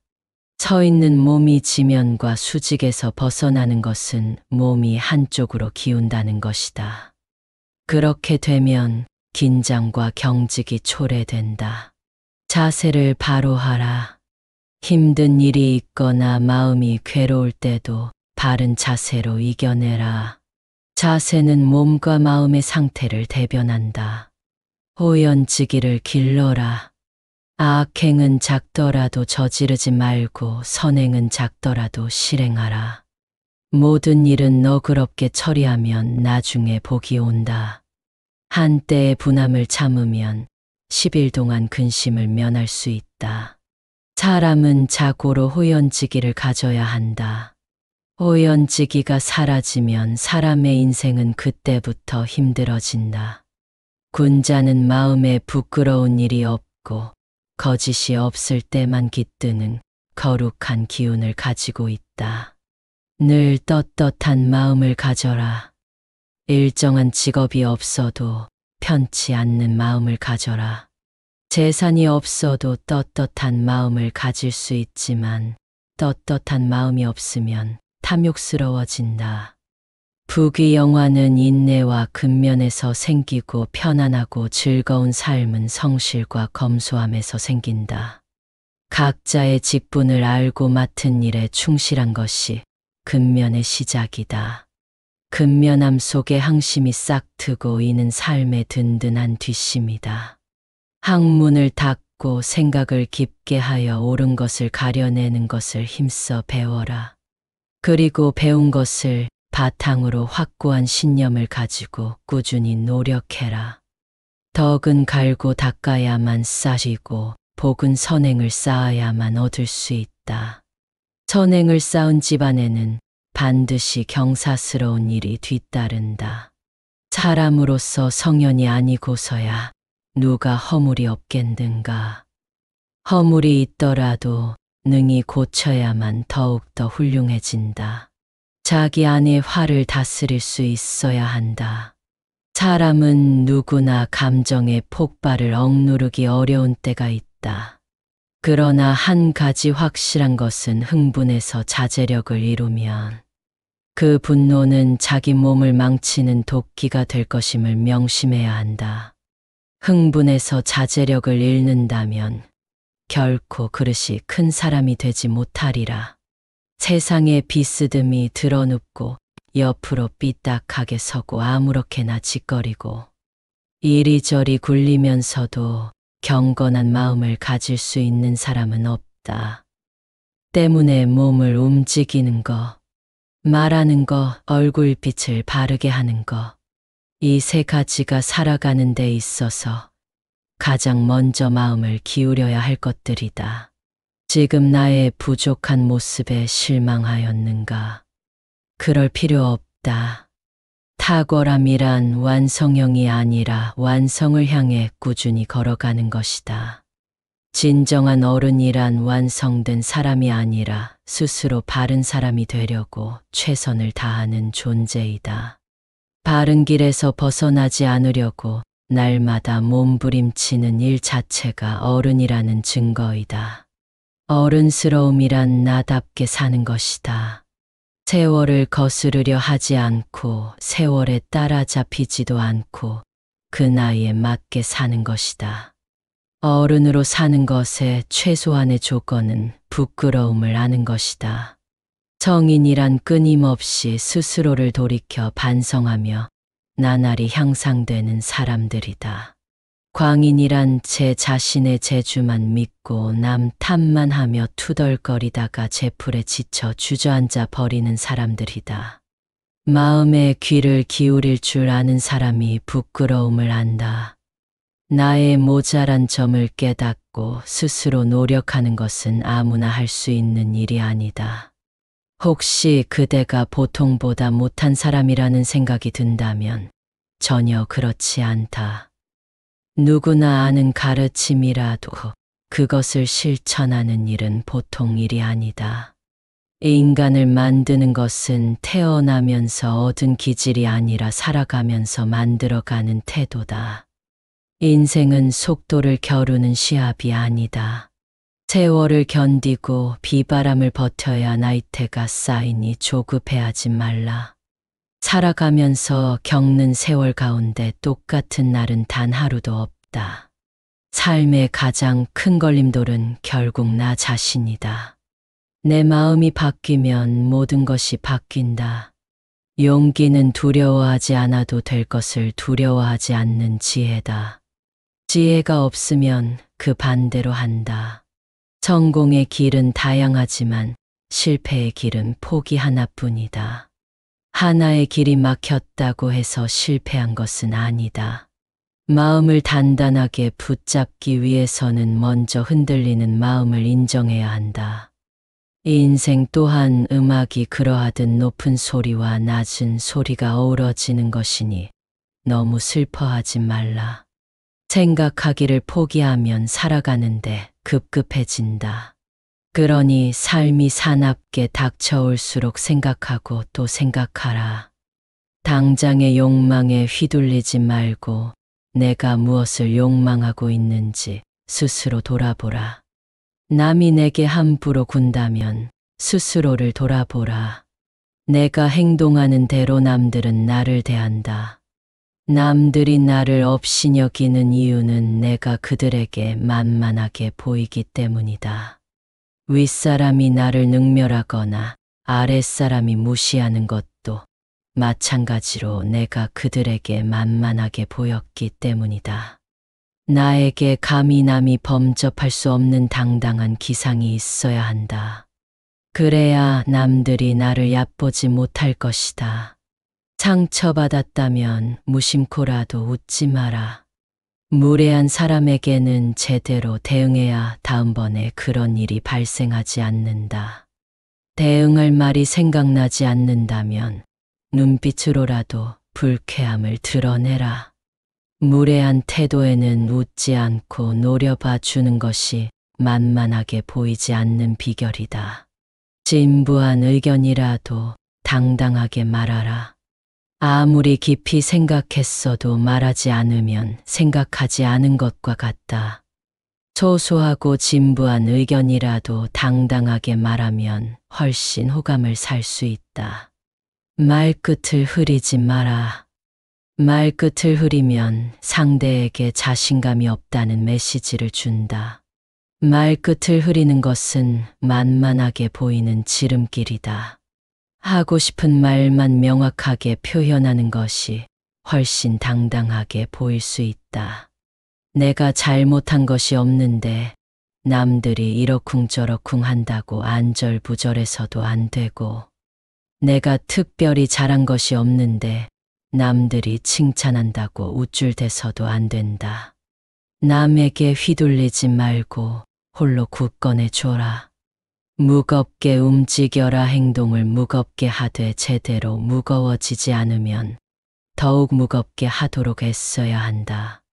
서 있는 몸이 지면과 수직에서 벗어나는 것은 몸이 한쪽으로 기운다는 것이다. 그렇게 되면 긴장과 경직이 초래된다. 자세를 바로하라. 힘든 일이 있거나 마음이 괴로울 때도 바른 자세로 이겨내라. 자세는 몸과 마음의 상태를 대변한다. 호연지기를 길러라. 악행은 작더라도 저지르지 말고 선행은 작더라도 실행하라. 모든 일은 너그럽게 처리하면 나중에 복이 온다. 한때의 분함을 참으면 10일 동안 근심을 면할 수 있다. 사람은 자고로 호연지기를 가져야 한다. 호연지기가 사라지면 사람의 인생은 그때부터 힘들어진다. 군자는 마음에 부끄러운 일이 없고 거짓이 없을 때만 깃드는 거룩한 기운을 가지고 있다. 늘 떳떳한 마음을 가져라. 일정한 직업이 없어도 편치 않는 마음을 가져라. 재산이 없어도 떳떳한 마음을 가질 수 있지만 떳떳한 마음이 없으면 탐욕스러워진다. 부귀 영화는 인내와 근면에서 생기고 편안하고 즐거운 삶은 성실과 검소함에서 생긴다. 각자의 직분을 알고 맡은 일에 충실한 것이 근면의 시작이다. 근면함 속에 항심이 싹 트고 이는 삶의 든든한 뒷심이다. 항문을 닫고 생각을 깊게 하여 옳은 것을 가려내는 것을 힘써 배워라. 그리고 배운 것을 바탕으로 확고한 신념을 가지고 꾸준히 노력해라. 덕은 갈고 닦아야만 쌓이고 복은 선행을 쌓아야만 얻을 수 있다. 선행을 쌓은 집안에는 반드시 경사스러운 일이 뒤따른다. 사람으로서 성현이 아니고서야 누가 허물이 없겠는가. 허물이 있더라도 능히 고쳐야만 더욱더 훌륭해진다. 자기 안의 화를 다스릴 수 있어야 한다. 사람은 누구나 감정의 폭발을 억누르기 어려운 때가 있다. 그러나 한 가지 확실한 것은 흥분해서 자제력을 이루면 그 분노는 자기 몸을 망치는 도끼가 될 것임을 명심해야 한다. 흥분해서 자제력을 잃는다면 결코 그릇이 큰 사람이 되지 못하리라. 세상의 비스듬히 드러눕고 옆으로 삐딱하게 서고 아무렇게나 짓거리고 이리저리 굴리면서도 경건한 마음을 가질 수 있는 사람은 없다. 때문에 몸을 움직이는 거, 말하는 거, 얼굴빛을 바르게 하는 거. 이 세 가지가 살아가는 데 있어서 가장 먼저 마음을 기울여야 할 것들이다. 지금 나의 부족한 모습에 실망하였는가? 그럴 필요 없다. 탁월함이란 완성형이 아니라 완성을 향해 꾸준히 걸어가는 것이다. 진정한 어른이란 완성된 사람이 아니라 스스로 바른 사람이 되려고 최선을 다하는 존재이다. 바른 길에서 벗어나지 않으려고 날마다 몸부림치는 일 자체가 어른이라는 증거이다. 어른스러움이란 나답게 사는 것이다. 세월을 거스르려 하지 않고 세월에 따라잡히지도 않고 그 나이에 맞게 사는 것이다. 어른으로 사는 것의 최소한의 조건은 부끄러움을 아는 것이다. 성인이란 끊임없이 스스로를 돌이켜 반성하며 나날이 향상되는 사람들이다. 광인이란 제 자신의 재주만 믿고 남 탓만 하며 투덜거리다가 제풀에 지쳐 주저앉아 버리는 사람들이다. 마음의 귀를 기울일 줄 아는 사람이 부끄러움을 안다. 나의 모자란 점을 깨닫고 스스로 노력하는 것은 아무나 할 수 있는 일이 아니다. 혹시 그대가 보통보다 못한 사람이라는 생각이 든다면 전혀 그렇지 않다. 누구나 아는 가르침이라도 그것을 실천하는 일은 보통 일이 아니다. 인간을 만드는 것은 태어나면서 얻은 기질이 아니라 살아가면서 만들어가는 태도다. 인생은 속도를 겨루는 시합이 아니다. 세월을 견디고 비바람을 버텨야 나이테가 쌓이니 조급해하지 말라. 살아가면서 겪는 세월 가운데 똑같은 날은 단 하루도 없다. 삶의 가장 큰 걸림돌은 결국 나 자신이다. 내 마음이 바뀌면 모든 것이 바뀐다. 용기는 두려워하지 않아도 될 것을 두려워하지 않는 지혜다. 지혜가 없으면 그 반대로 한다. 성공의 길은 다양하지만 실패의 길은 포기 하나뿐이다. 하나의 길이 막혔다고 해서 실패한 것은 아니다. 마음을 단단하게 붙잡기 위해서는 먼저 흔들리는 마음을 인정해야 한다. 인생 또한 음악이 그러하듯 높은 소리와 낮은 소리가 어우러지는 것이니 너무 슬퍼하지 말라. 생각하기를 포기하면 살아가는데 급급해진다. 그러니 삶이 사납게 닥쳐올수록 생각하고 또 생각하라. 당장의 욕망에 휘둘리지 말고 내가 무엇을 욕망하고 있는지 스스로 돌아보라. 남이 내게 함부로 군다면 스스로를 돌아보라. 내가 행동하는 대로 남들은 나를 대한다. 남들이 나를 없이 여기는 이유는 내가 그들에게 만만하게 보이기 때문이다. 윗사람이 나를 능멸하거나 아랫사람이 무시하는 것도 마찬가지로 내가 그들에게 만만하게 보였기 때문이다. 나에게 감히 남이 범접할 수 없는 당당한 기상이 있어야 한다. 그래야 남들이 나를 얕보지 못할 것이다. 상처받았다면 무심코라도 웃지 마라. 무례한 사람에게는 제대로 대응해야 다음번에 그런 일이 발생하지 않는다. 대응할 말이 생각나지 않는다면 눈빛으로라도 불쾌함을 드러내라. 무례한 태도에는 웃지 않고 노려봐 주는 것이 만만하게 보이지 않는 비결이다. 진부한 의견이라도 당당하게 말하라. 아무리 깊이 생각했어도 말하지 않으면 생각하지 않은 것과 같다. 소소하고 진부한 의견이라도 당당하게 말하면 훨씬 호감을 살 수 있다. 말끝을 흐리지 마라. 말끝을 흐리면 상대에게 자신감이 없다는 메시지를 준다. 말끝을 흐리는 것은 만만하게 보이는 지름길이다. 하고 싶은 말만 명확하게 표현하는 것이 훨씬 당당하게 보일 수 있다. 내가 잘못한 것이 없는데 남들이 이러쿵저러쿵 한다고 안절부절해서도 안 되고 내가 특별히 잘한 것이 없는데 남들이 칭찬한다고 우쭐대서도 안 된다. 남에게 휘둘리지 말고 홀로 굳건해 줘라. 무겁게 움직여라 행동을 무겁게 하되 제대로 무거워지지 않으면 더욱 무겁게 하도록 애써야 한다.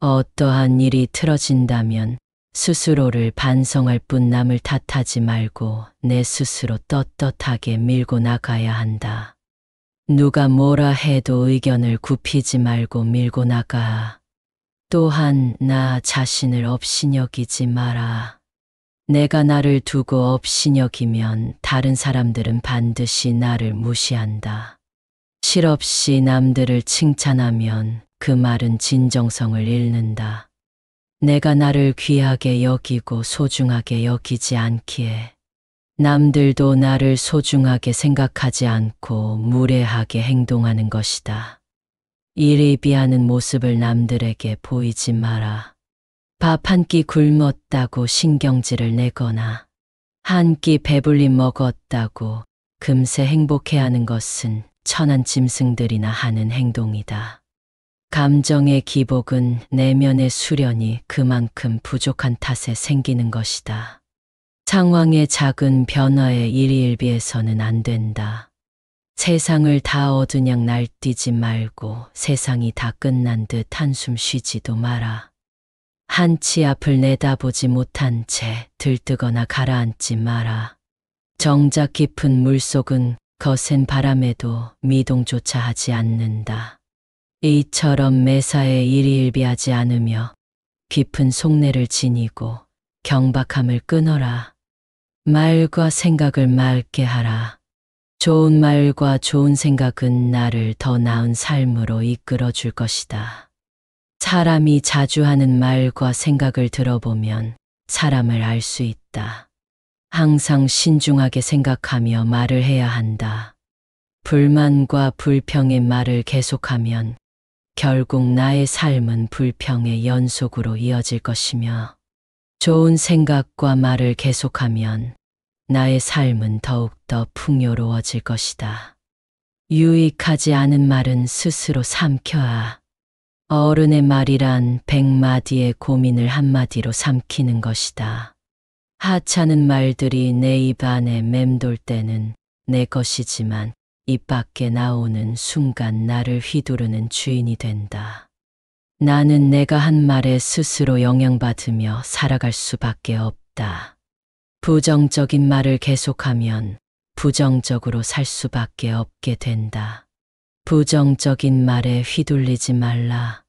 어떠한 일이 틀어진다면 스스로를 반성할 뿐 남을 탓하지 말고 내 스스로 떳떳하게 밀고 나가야 한다. 누가 뭐라 해도 의견을 굽히지 말고 밀고 나가. 또한 나 자신을 업신여기지 마라. 내가 나를 두고 업신여기면 다른 사람들은 반드시 나를 무시한다. 실없이 남들을 칭찬하면 그 말은 진정성을 잃는다. 내가 나를 귀하게 여기고 소중하게 여기지 않기에 남들도 나를 소중하게 생각하지 않고 무례하게 행동하는 것이다. 이리 비하는 모습을 남들에게 보이지 마라. 밥한끼 굶었다고 신경질을 내거나 한 끼 배불리 먹었다고 금세 행복해하는 것은 천한 짐승들이나 하는 행동이다. 감정의 기복은 내면의 수련이 그만큼 부족한 탓에 생기는 것이다. 상황의 작은 변화에 일일비해서는안 된다. 세상을 다 얻으냥 날뛰지 말고 세상이 다 끝난 듯 한숨 쉬지도 마라. 한치 앞을 내다보지 못한 채 들뜨거나 가라앉지 마라. 정작 깊은 물속은 거센 바람에도 미동조차 하지 않는다. 이처럼 매사에 일일비하지 않으며 깊은 속내를 지니고 경박함을 끊어라. 말과 생각을 맑게 하라. 좋은 말과 좋은 생각은 나를 더 나은 삶으로 이끌어 줄 것이다. 사람이 자주 하는 말과 생각을 들어보면 사람을 알 수 있다. 항상 신중하게 생각하며 말을 해야 한다. 불만과 불평의 말을 계속하면 결국 나의 삶은 불평의 연속으로 이어질 것이며 좋은 생각과 말을 계속하면 나의 삶은 더욱더 풍요로워질 것이다. 유익하지 않은 말은 스스로 삼켜야 어른의 말이란 백마디의 고민을 한마디로 삼키는 것이다. 하찮은 말들이 내 입 안에 맴돌 때는 내 것이지만 입 밖에 나오는 순간 나를 휘두르는 주인이 된다. 나는 내가 한 말에 스스로 영향받으며 살아갈 수밖에 없다. 부정적인 말을 계속하면 부정적으로 살 수밖에 없게 된다. 부정적인 말에 휘둘리지 말라.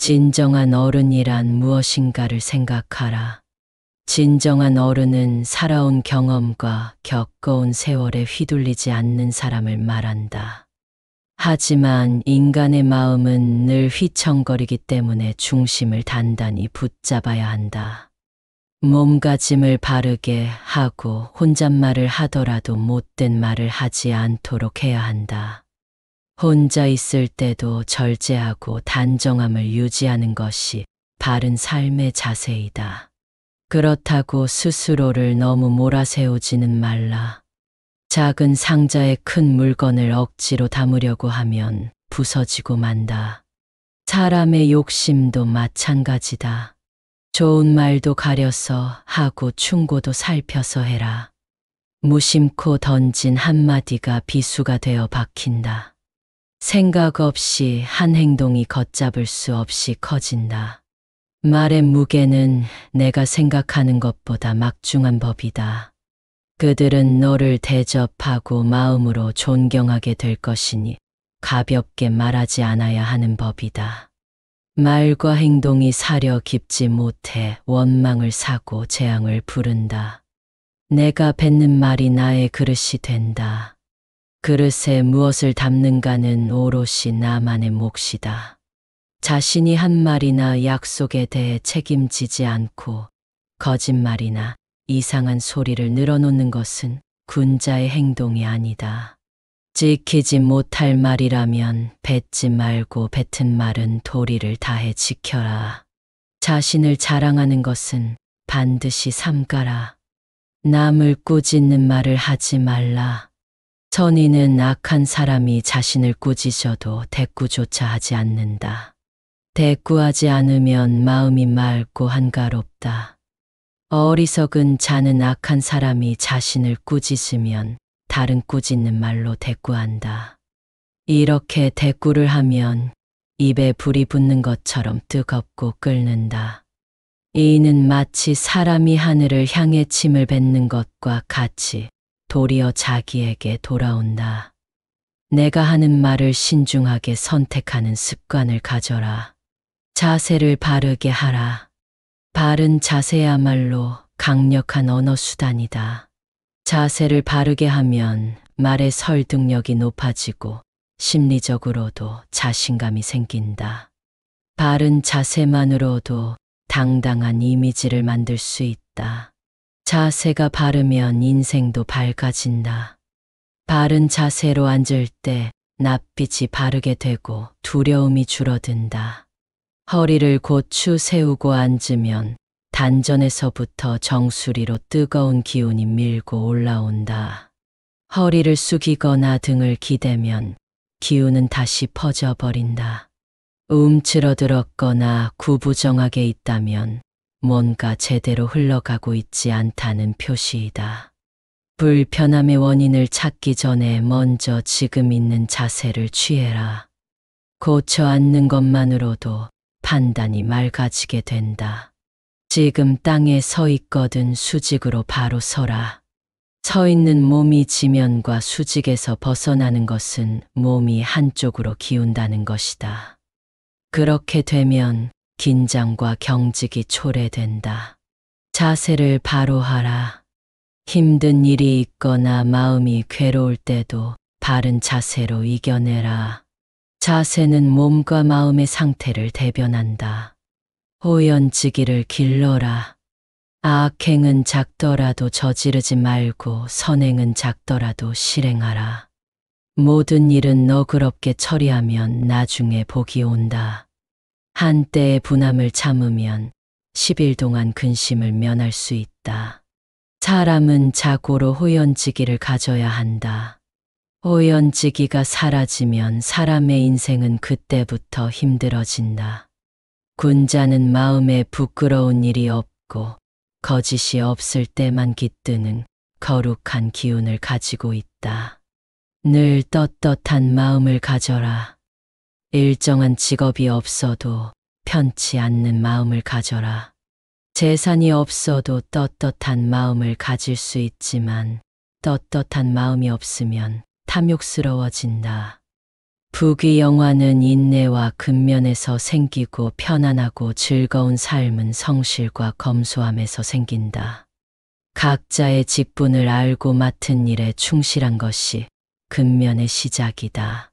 진정한 어른이란 무엇인가를 생각하라. 진정한 어른은 살아온 경험과 겪어온 세월에 휘둘리지 않는 사람을 말한다. 하지만 인간의 마음은 늘 휘청거리기 때문에 중심을 단단히 붙잡아야 한다. 몸가짐을 바르게 하고 혼잣말을 하더라도 못된 말을 하지 않도록 해야 한다. 혼자 있을 때도 절제하고 단정함을 유지하는 것이 바른 삶의 자세이다. 그렇다고 스스로를 너무 몰아세우지는 말라. 작은 상자에 큰 물건을 억지로 담으려고 하면 부서지고 만다. 사람의 욕심도 마찬가지다. 좋은 말도 가려서 하고 충고도 살펴서 해라. 무심코 던진 한마디가 비수가 되어 박힌다. 생각 없이 한 행동이 걷잡을 수 없이 커진다. 말의 무게는 내가 생각하는 것보다 막중한 법이다. 그들은 너를 대접하고 마음으로 존경하게 될 것이니 가볍게 말하지 않아야 하는 법이다. 말과 행동이 사려 깊지 못해 원망을 사고 재앙을 부른다. 내가 뱉는 말이 나의 그릇이 된다. 그릇에 무엇을 담는가는 오롯이 나만의 몫이다. 자신이 한 말이나 약속에 대해 책임지지 않고 거짓말이나 이상한 소리를 늘어놓는 것은 군자의 행동이 아니다. 지키지 못할 말이라면 뱉지 말고 뱉은 말은 도리를 다해 지켜라. 자신을 자랑하는 것은 반드시 삼가라. 남을 꾸짖는 말을 하지 말라. 선인은 악한 사람이 자신을 꾸짖어도 대꾸조차 하지 않는다. 대꾸하지 않으면 마음이 맑고 한가롭다. 어리석은 자는 악한 사람이 자신을 꾸짖으면 다른 꾸짖는 말로 대꾸한다. 이렇게 대꾸를 하면 입에 불이 붙는 것처럼 뜨겁고 끓는다. 이는 마치 사람이 하늘을 향해 침을 뱉는 것과 같이 도리어 자기에게 돌아온다. 내가 하는 말을 신중하게 선택하는 습관을 가져라. 자세를 바르게 하라. 바른 자세야말로 강력한 언어수단이다. 자세를 바르게 하면 말의 설득력이 높아지고 심리적으로도 자신감이 생긴다. 바른 자세만으로도 당당한 이미지를 만들 수 있다. 자세가 바르면 인생도 밝아진다. 바른 자세로 앉을 때 낯빛이 바르게 되고 두려움이 줄어든다. 허리를 고추 세우고 앉으면 단전에서부터 정수리로 뜨거운 기운이 밀고 올라온다. 허리를 숙이거나 등을 기대면 기운은 다시 퍼져버린다. 움츠러들었거나 구부정하게 있다면 뭔가 제대로 흘러가고 있지 않다는 표시이다. 불편함의 원인을 찾기 전에 먼저 지금 있는 자세를 취해라. 고쳐 앉는 것만으로도 판단이 맑아지게 된다. 지금 땅에 서 있거든 수직으로 바로 서라. 서 있는 몸이 지면과 수직에서 벗어나는 것은 몸이 한쪽으로 기운다는 것이다. 그렇게 되면 긴장과 경직이 초래된다. 자세를 바로 하라. 힘든 일이 있거나 마음이 괴로울 때도 바른 자세로 이겨내라. 자세는 몸과 마음의 상태를 대변한다. 호연지기를 길러라. 악행은 작더라도 저지르지 말고 선행은 작더라도 실행하라. 모든 일은 너그럽게 처리하면 나중에 복이 온다. 한때의 분함을 참으면 10일 동안 근심을 면할 수 있다. 사람은 자고로 호연지기를 가져야 한다. 호연지기가 사라지면 사람의 인생은 그때부터 힘들어진다. 군자는 마음에 부끄러운 일이 없고 거짓이 없을 때만 깃드는 거룩한 기운을 가지고 있다. 늘 떳떳한 마음을 가져라. 일정한 직업이 없어도 편치 않는 마음을 가져라. 재산이 없어도 떳떳한 마음을 가질 수 있지만 떳떳한 마음이 없으면 탐욕스러워진다. 부귀 영화는 인내와 근면에서 생기고 편안하고 즐거운 삶은 성실과 검소함에서 생긴다. 각자의 직분을 알고 맡은 일에 충실한 것이 근면의 시작이다.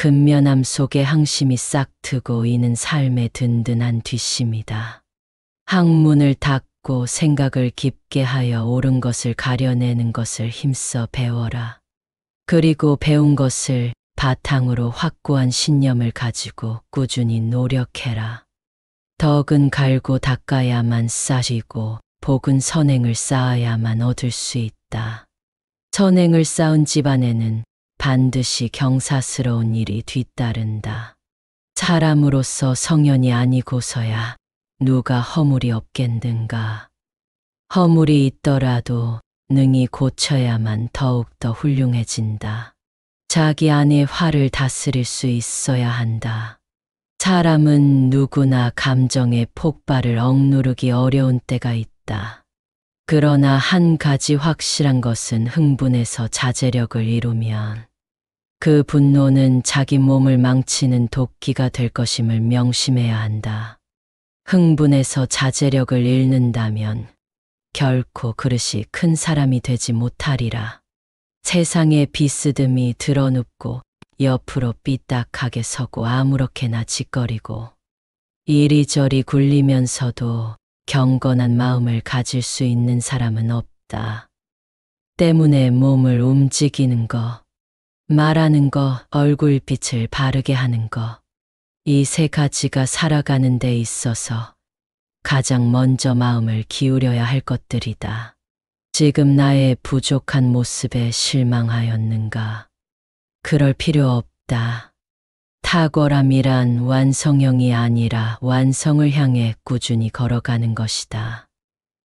근면함 속에 항심이 싹 트고 이는 삶의 든든한 뒷심이다. 항문을 닫고 생각을 깊게 하여 옳은 것을 가려내는 것을 힘써 배워라. 그리고 배운 것을 바탕으로 확고한 신념을 가지고 꾸준히 노력해라. 덕은 갈고 닦아야만 쌓이고 복은 선행을 쌓아야만 얻을 수 있다. 선행을 쌓은 집안에는 반드시 경사스러운 일이 뒤따른다. 사람으로서 성현이 아니고서야 누가 허물이 없겠는가. 허물이 있더라도 능히 고쳐야만 더욱더 훌륭해진다. 자기 안의 화를 다스릴 수 있어야 한다. 사람은 누구나 감정의 폭발을 억누르기 어려운 때가 있다. 그러나 한 가지 확실한 것은 흥분해서 자제력을 이루면 그 분노는 자기 몸을 망치는 도끼가 될 것임을 명심해야 한다. 흥분해서 자제력을 잃는다면 결코 그릇이 큰 사람이 되지 못하리라. 세상의 비스듬히 드러눕고 옆으로 삐딱하게 서고 아무렇게나 짓거리고 이리저리 굴리면서도 경건한 마음을 가질 수 있는 사람은 없다. 때문에 몸을 움직이는 거, 말하는 거, 얼굴빛을 바르게 하는 거, 이 세 가지가 살아가는 데 있어서 가장 먼저 마음을 기울여야 할 것들이다. 지금 나의 부족한 모습에 실망하였는가? 그럴 필요 없다. 탁월함이란 완성형이 아니라 완성을 향해 꾸준히 걸어가는 것이다.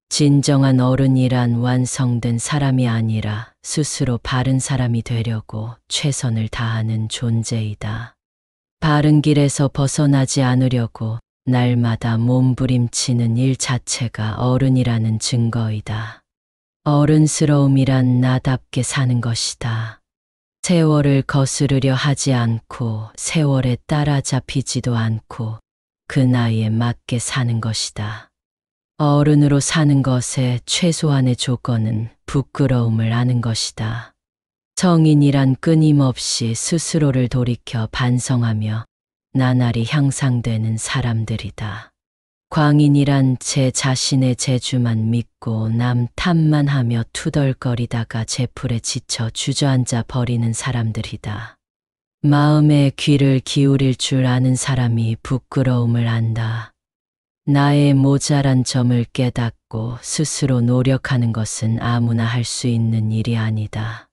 진정한 어른이란 완성된 사람이 아니라 스스로 바른 사람이 되려고 최선을 다하는 존재이다. 바른 길에서 벗어나지 않으려고 날마다 몸부림치는 일 자체가 어른이라는 증거이다. 어른스러움이란 나답게 사는 것이다. 세월을 거스르려 하지 않고 세월에 따라잡히지도 않고 그 나이에 맞게 사는 것이다. 어른으로 사는 것의 최소한의 조건은 부끄러움을 아는 것이다. 성인이란 끊임없이 스스로를 돌이켜 반성하며 나날이 향상되는 사람들이다. 광인이란 제 자신의 재주만 믿고 남 탓만 하며 투덜거리다가 제풀에 지쳐 주저앉아 버리는 사람들이다. 마음의 귀를 기울일 줄 아는 사람이 부끄러움을 안다. 나의 모자란 점을 깨닫고 스스로 노력하는 것은 아무나 할 수 있는 일이 아니다.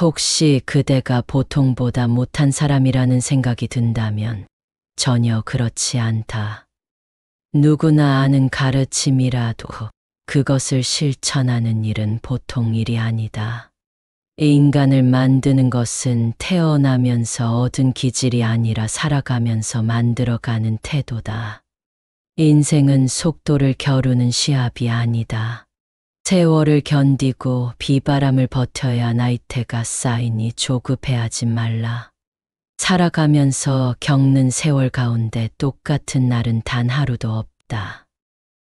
혹시 그대가 보통보다 못한 사람이라는 생각이 든다면 전혀 그렇지 않다. 누구나 아는 가르침이라도 그것을 실천하는 일은 보통 일이 아니다. 인간을 만드는 것은 태어나면서 얻은 기질이 아니라 살아가면서 만들어가는 태도다. 인생은 속도를 겨루는 시합이 아니다. 세월을 견디고 비바람을 버텨야 나이테가 쌓이니 조급해하지 말라. 살아가면서 겪는 세월 가운데 똑같은 날은 단 하루도 없다.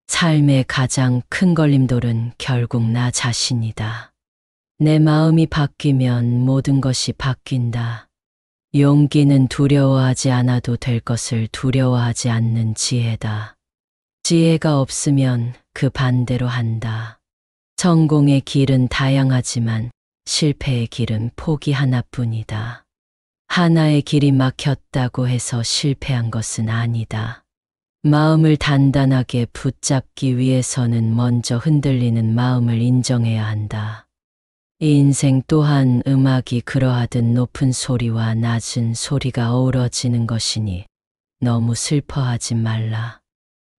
삶의 가장 큰 걸림돌은 결국 나 자신이다. 내 마음이 바뀌면 모든 것이 바뀐다. 용기는 두려워하지 않아도 될 것을 두려워하지 않는 지혜다. 지혜가 없으면 그 반대로 한다. 성공의 길은 다양하지만 실패의 길은 포기 하나뿐이다. 하나의 길이 막혔다고 해서 실패한 것은 아니다. 마음을 단단하게 붙잡기 위해서는 먼저 흔들리는 마음을 인정해야 한다. 인생 또한 음악이 그러하듯 높은 소리와 낮은 소리가 어우러지는 것이니 너무 슬퍼하지 말라.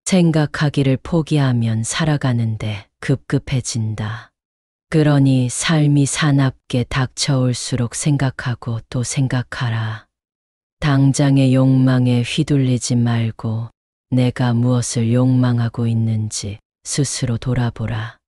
생각하기를 포기하면 살아가는데 급급해진다. 그러니 삶이 사납게 닥쳐올수록 생각하고 또 생각하라. 당장의 욕망에 휘둘리지 말고 내가 무엇을 욕망하고 있는지 스스로 돌아보라.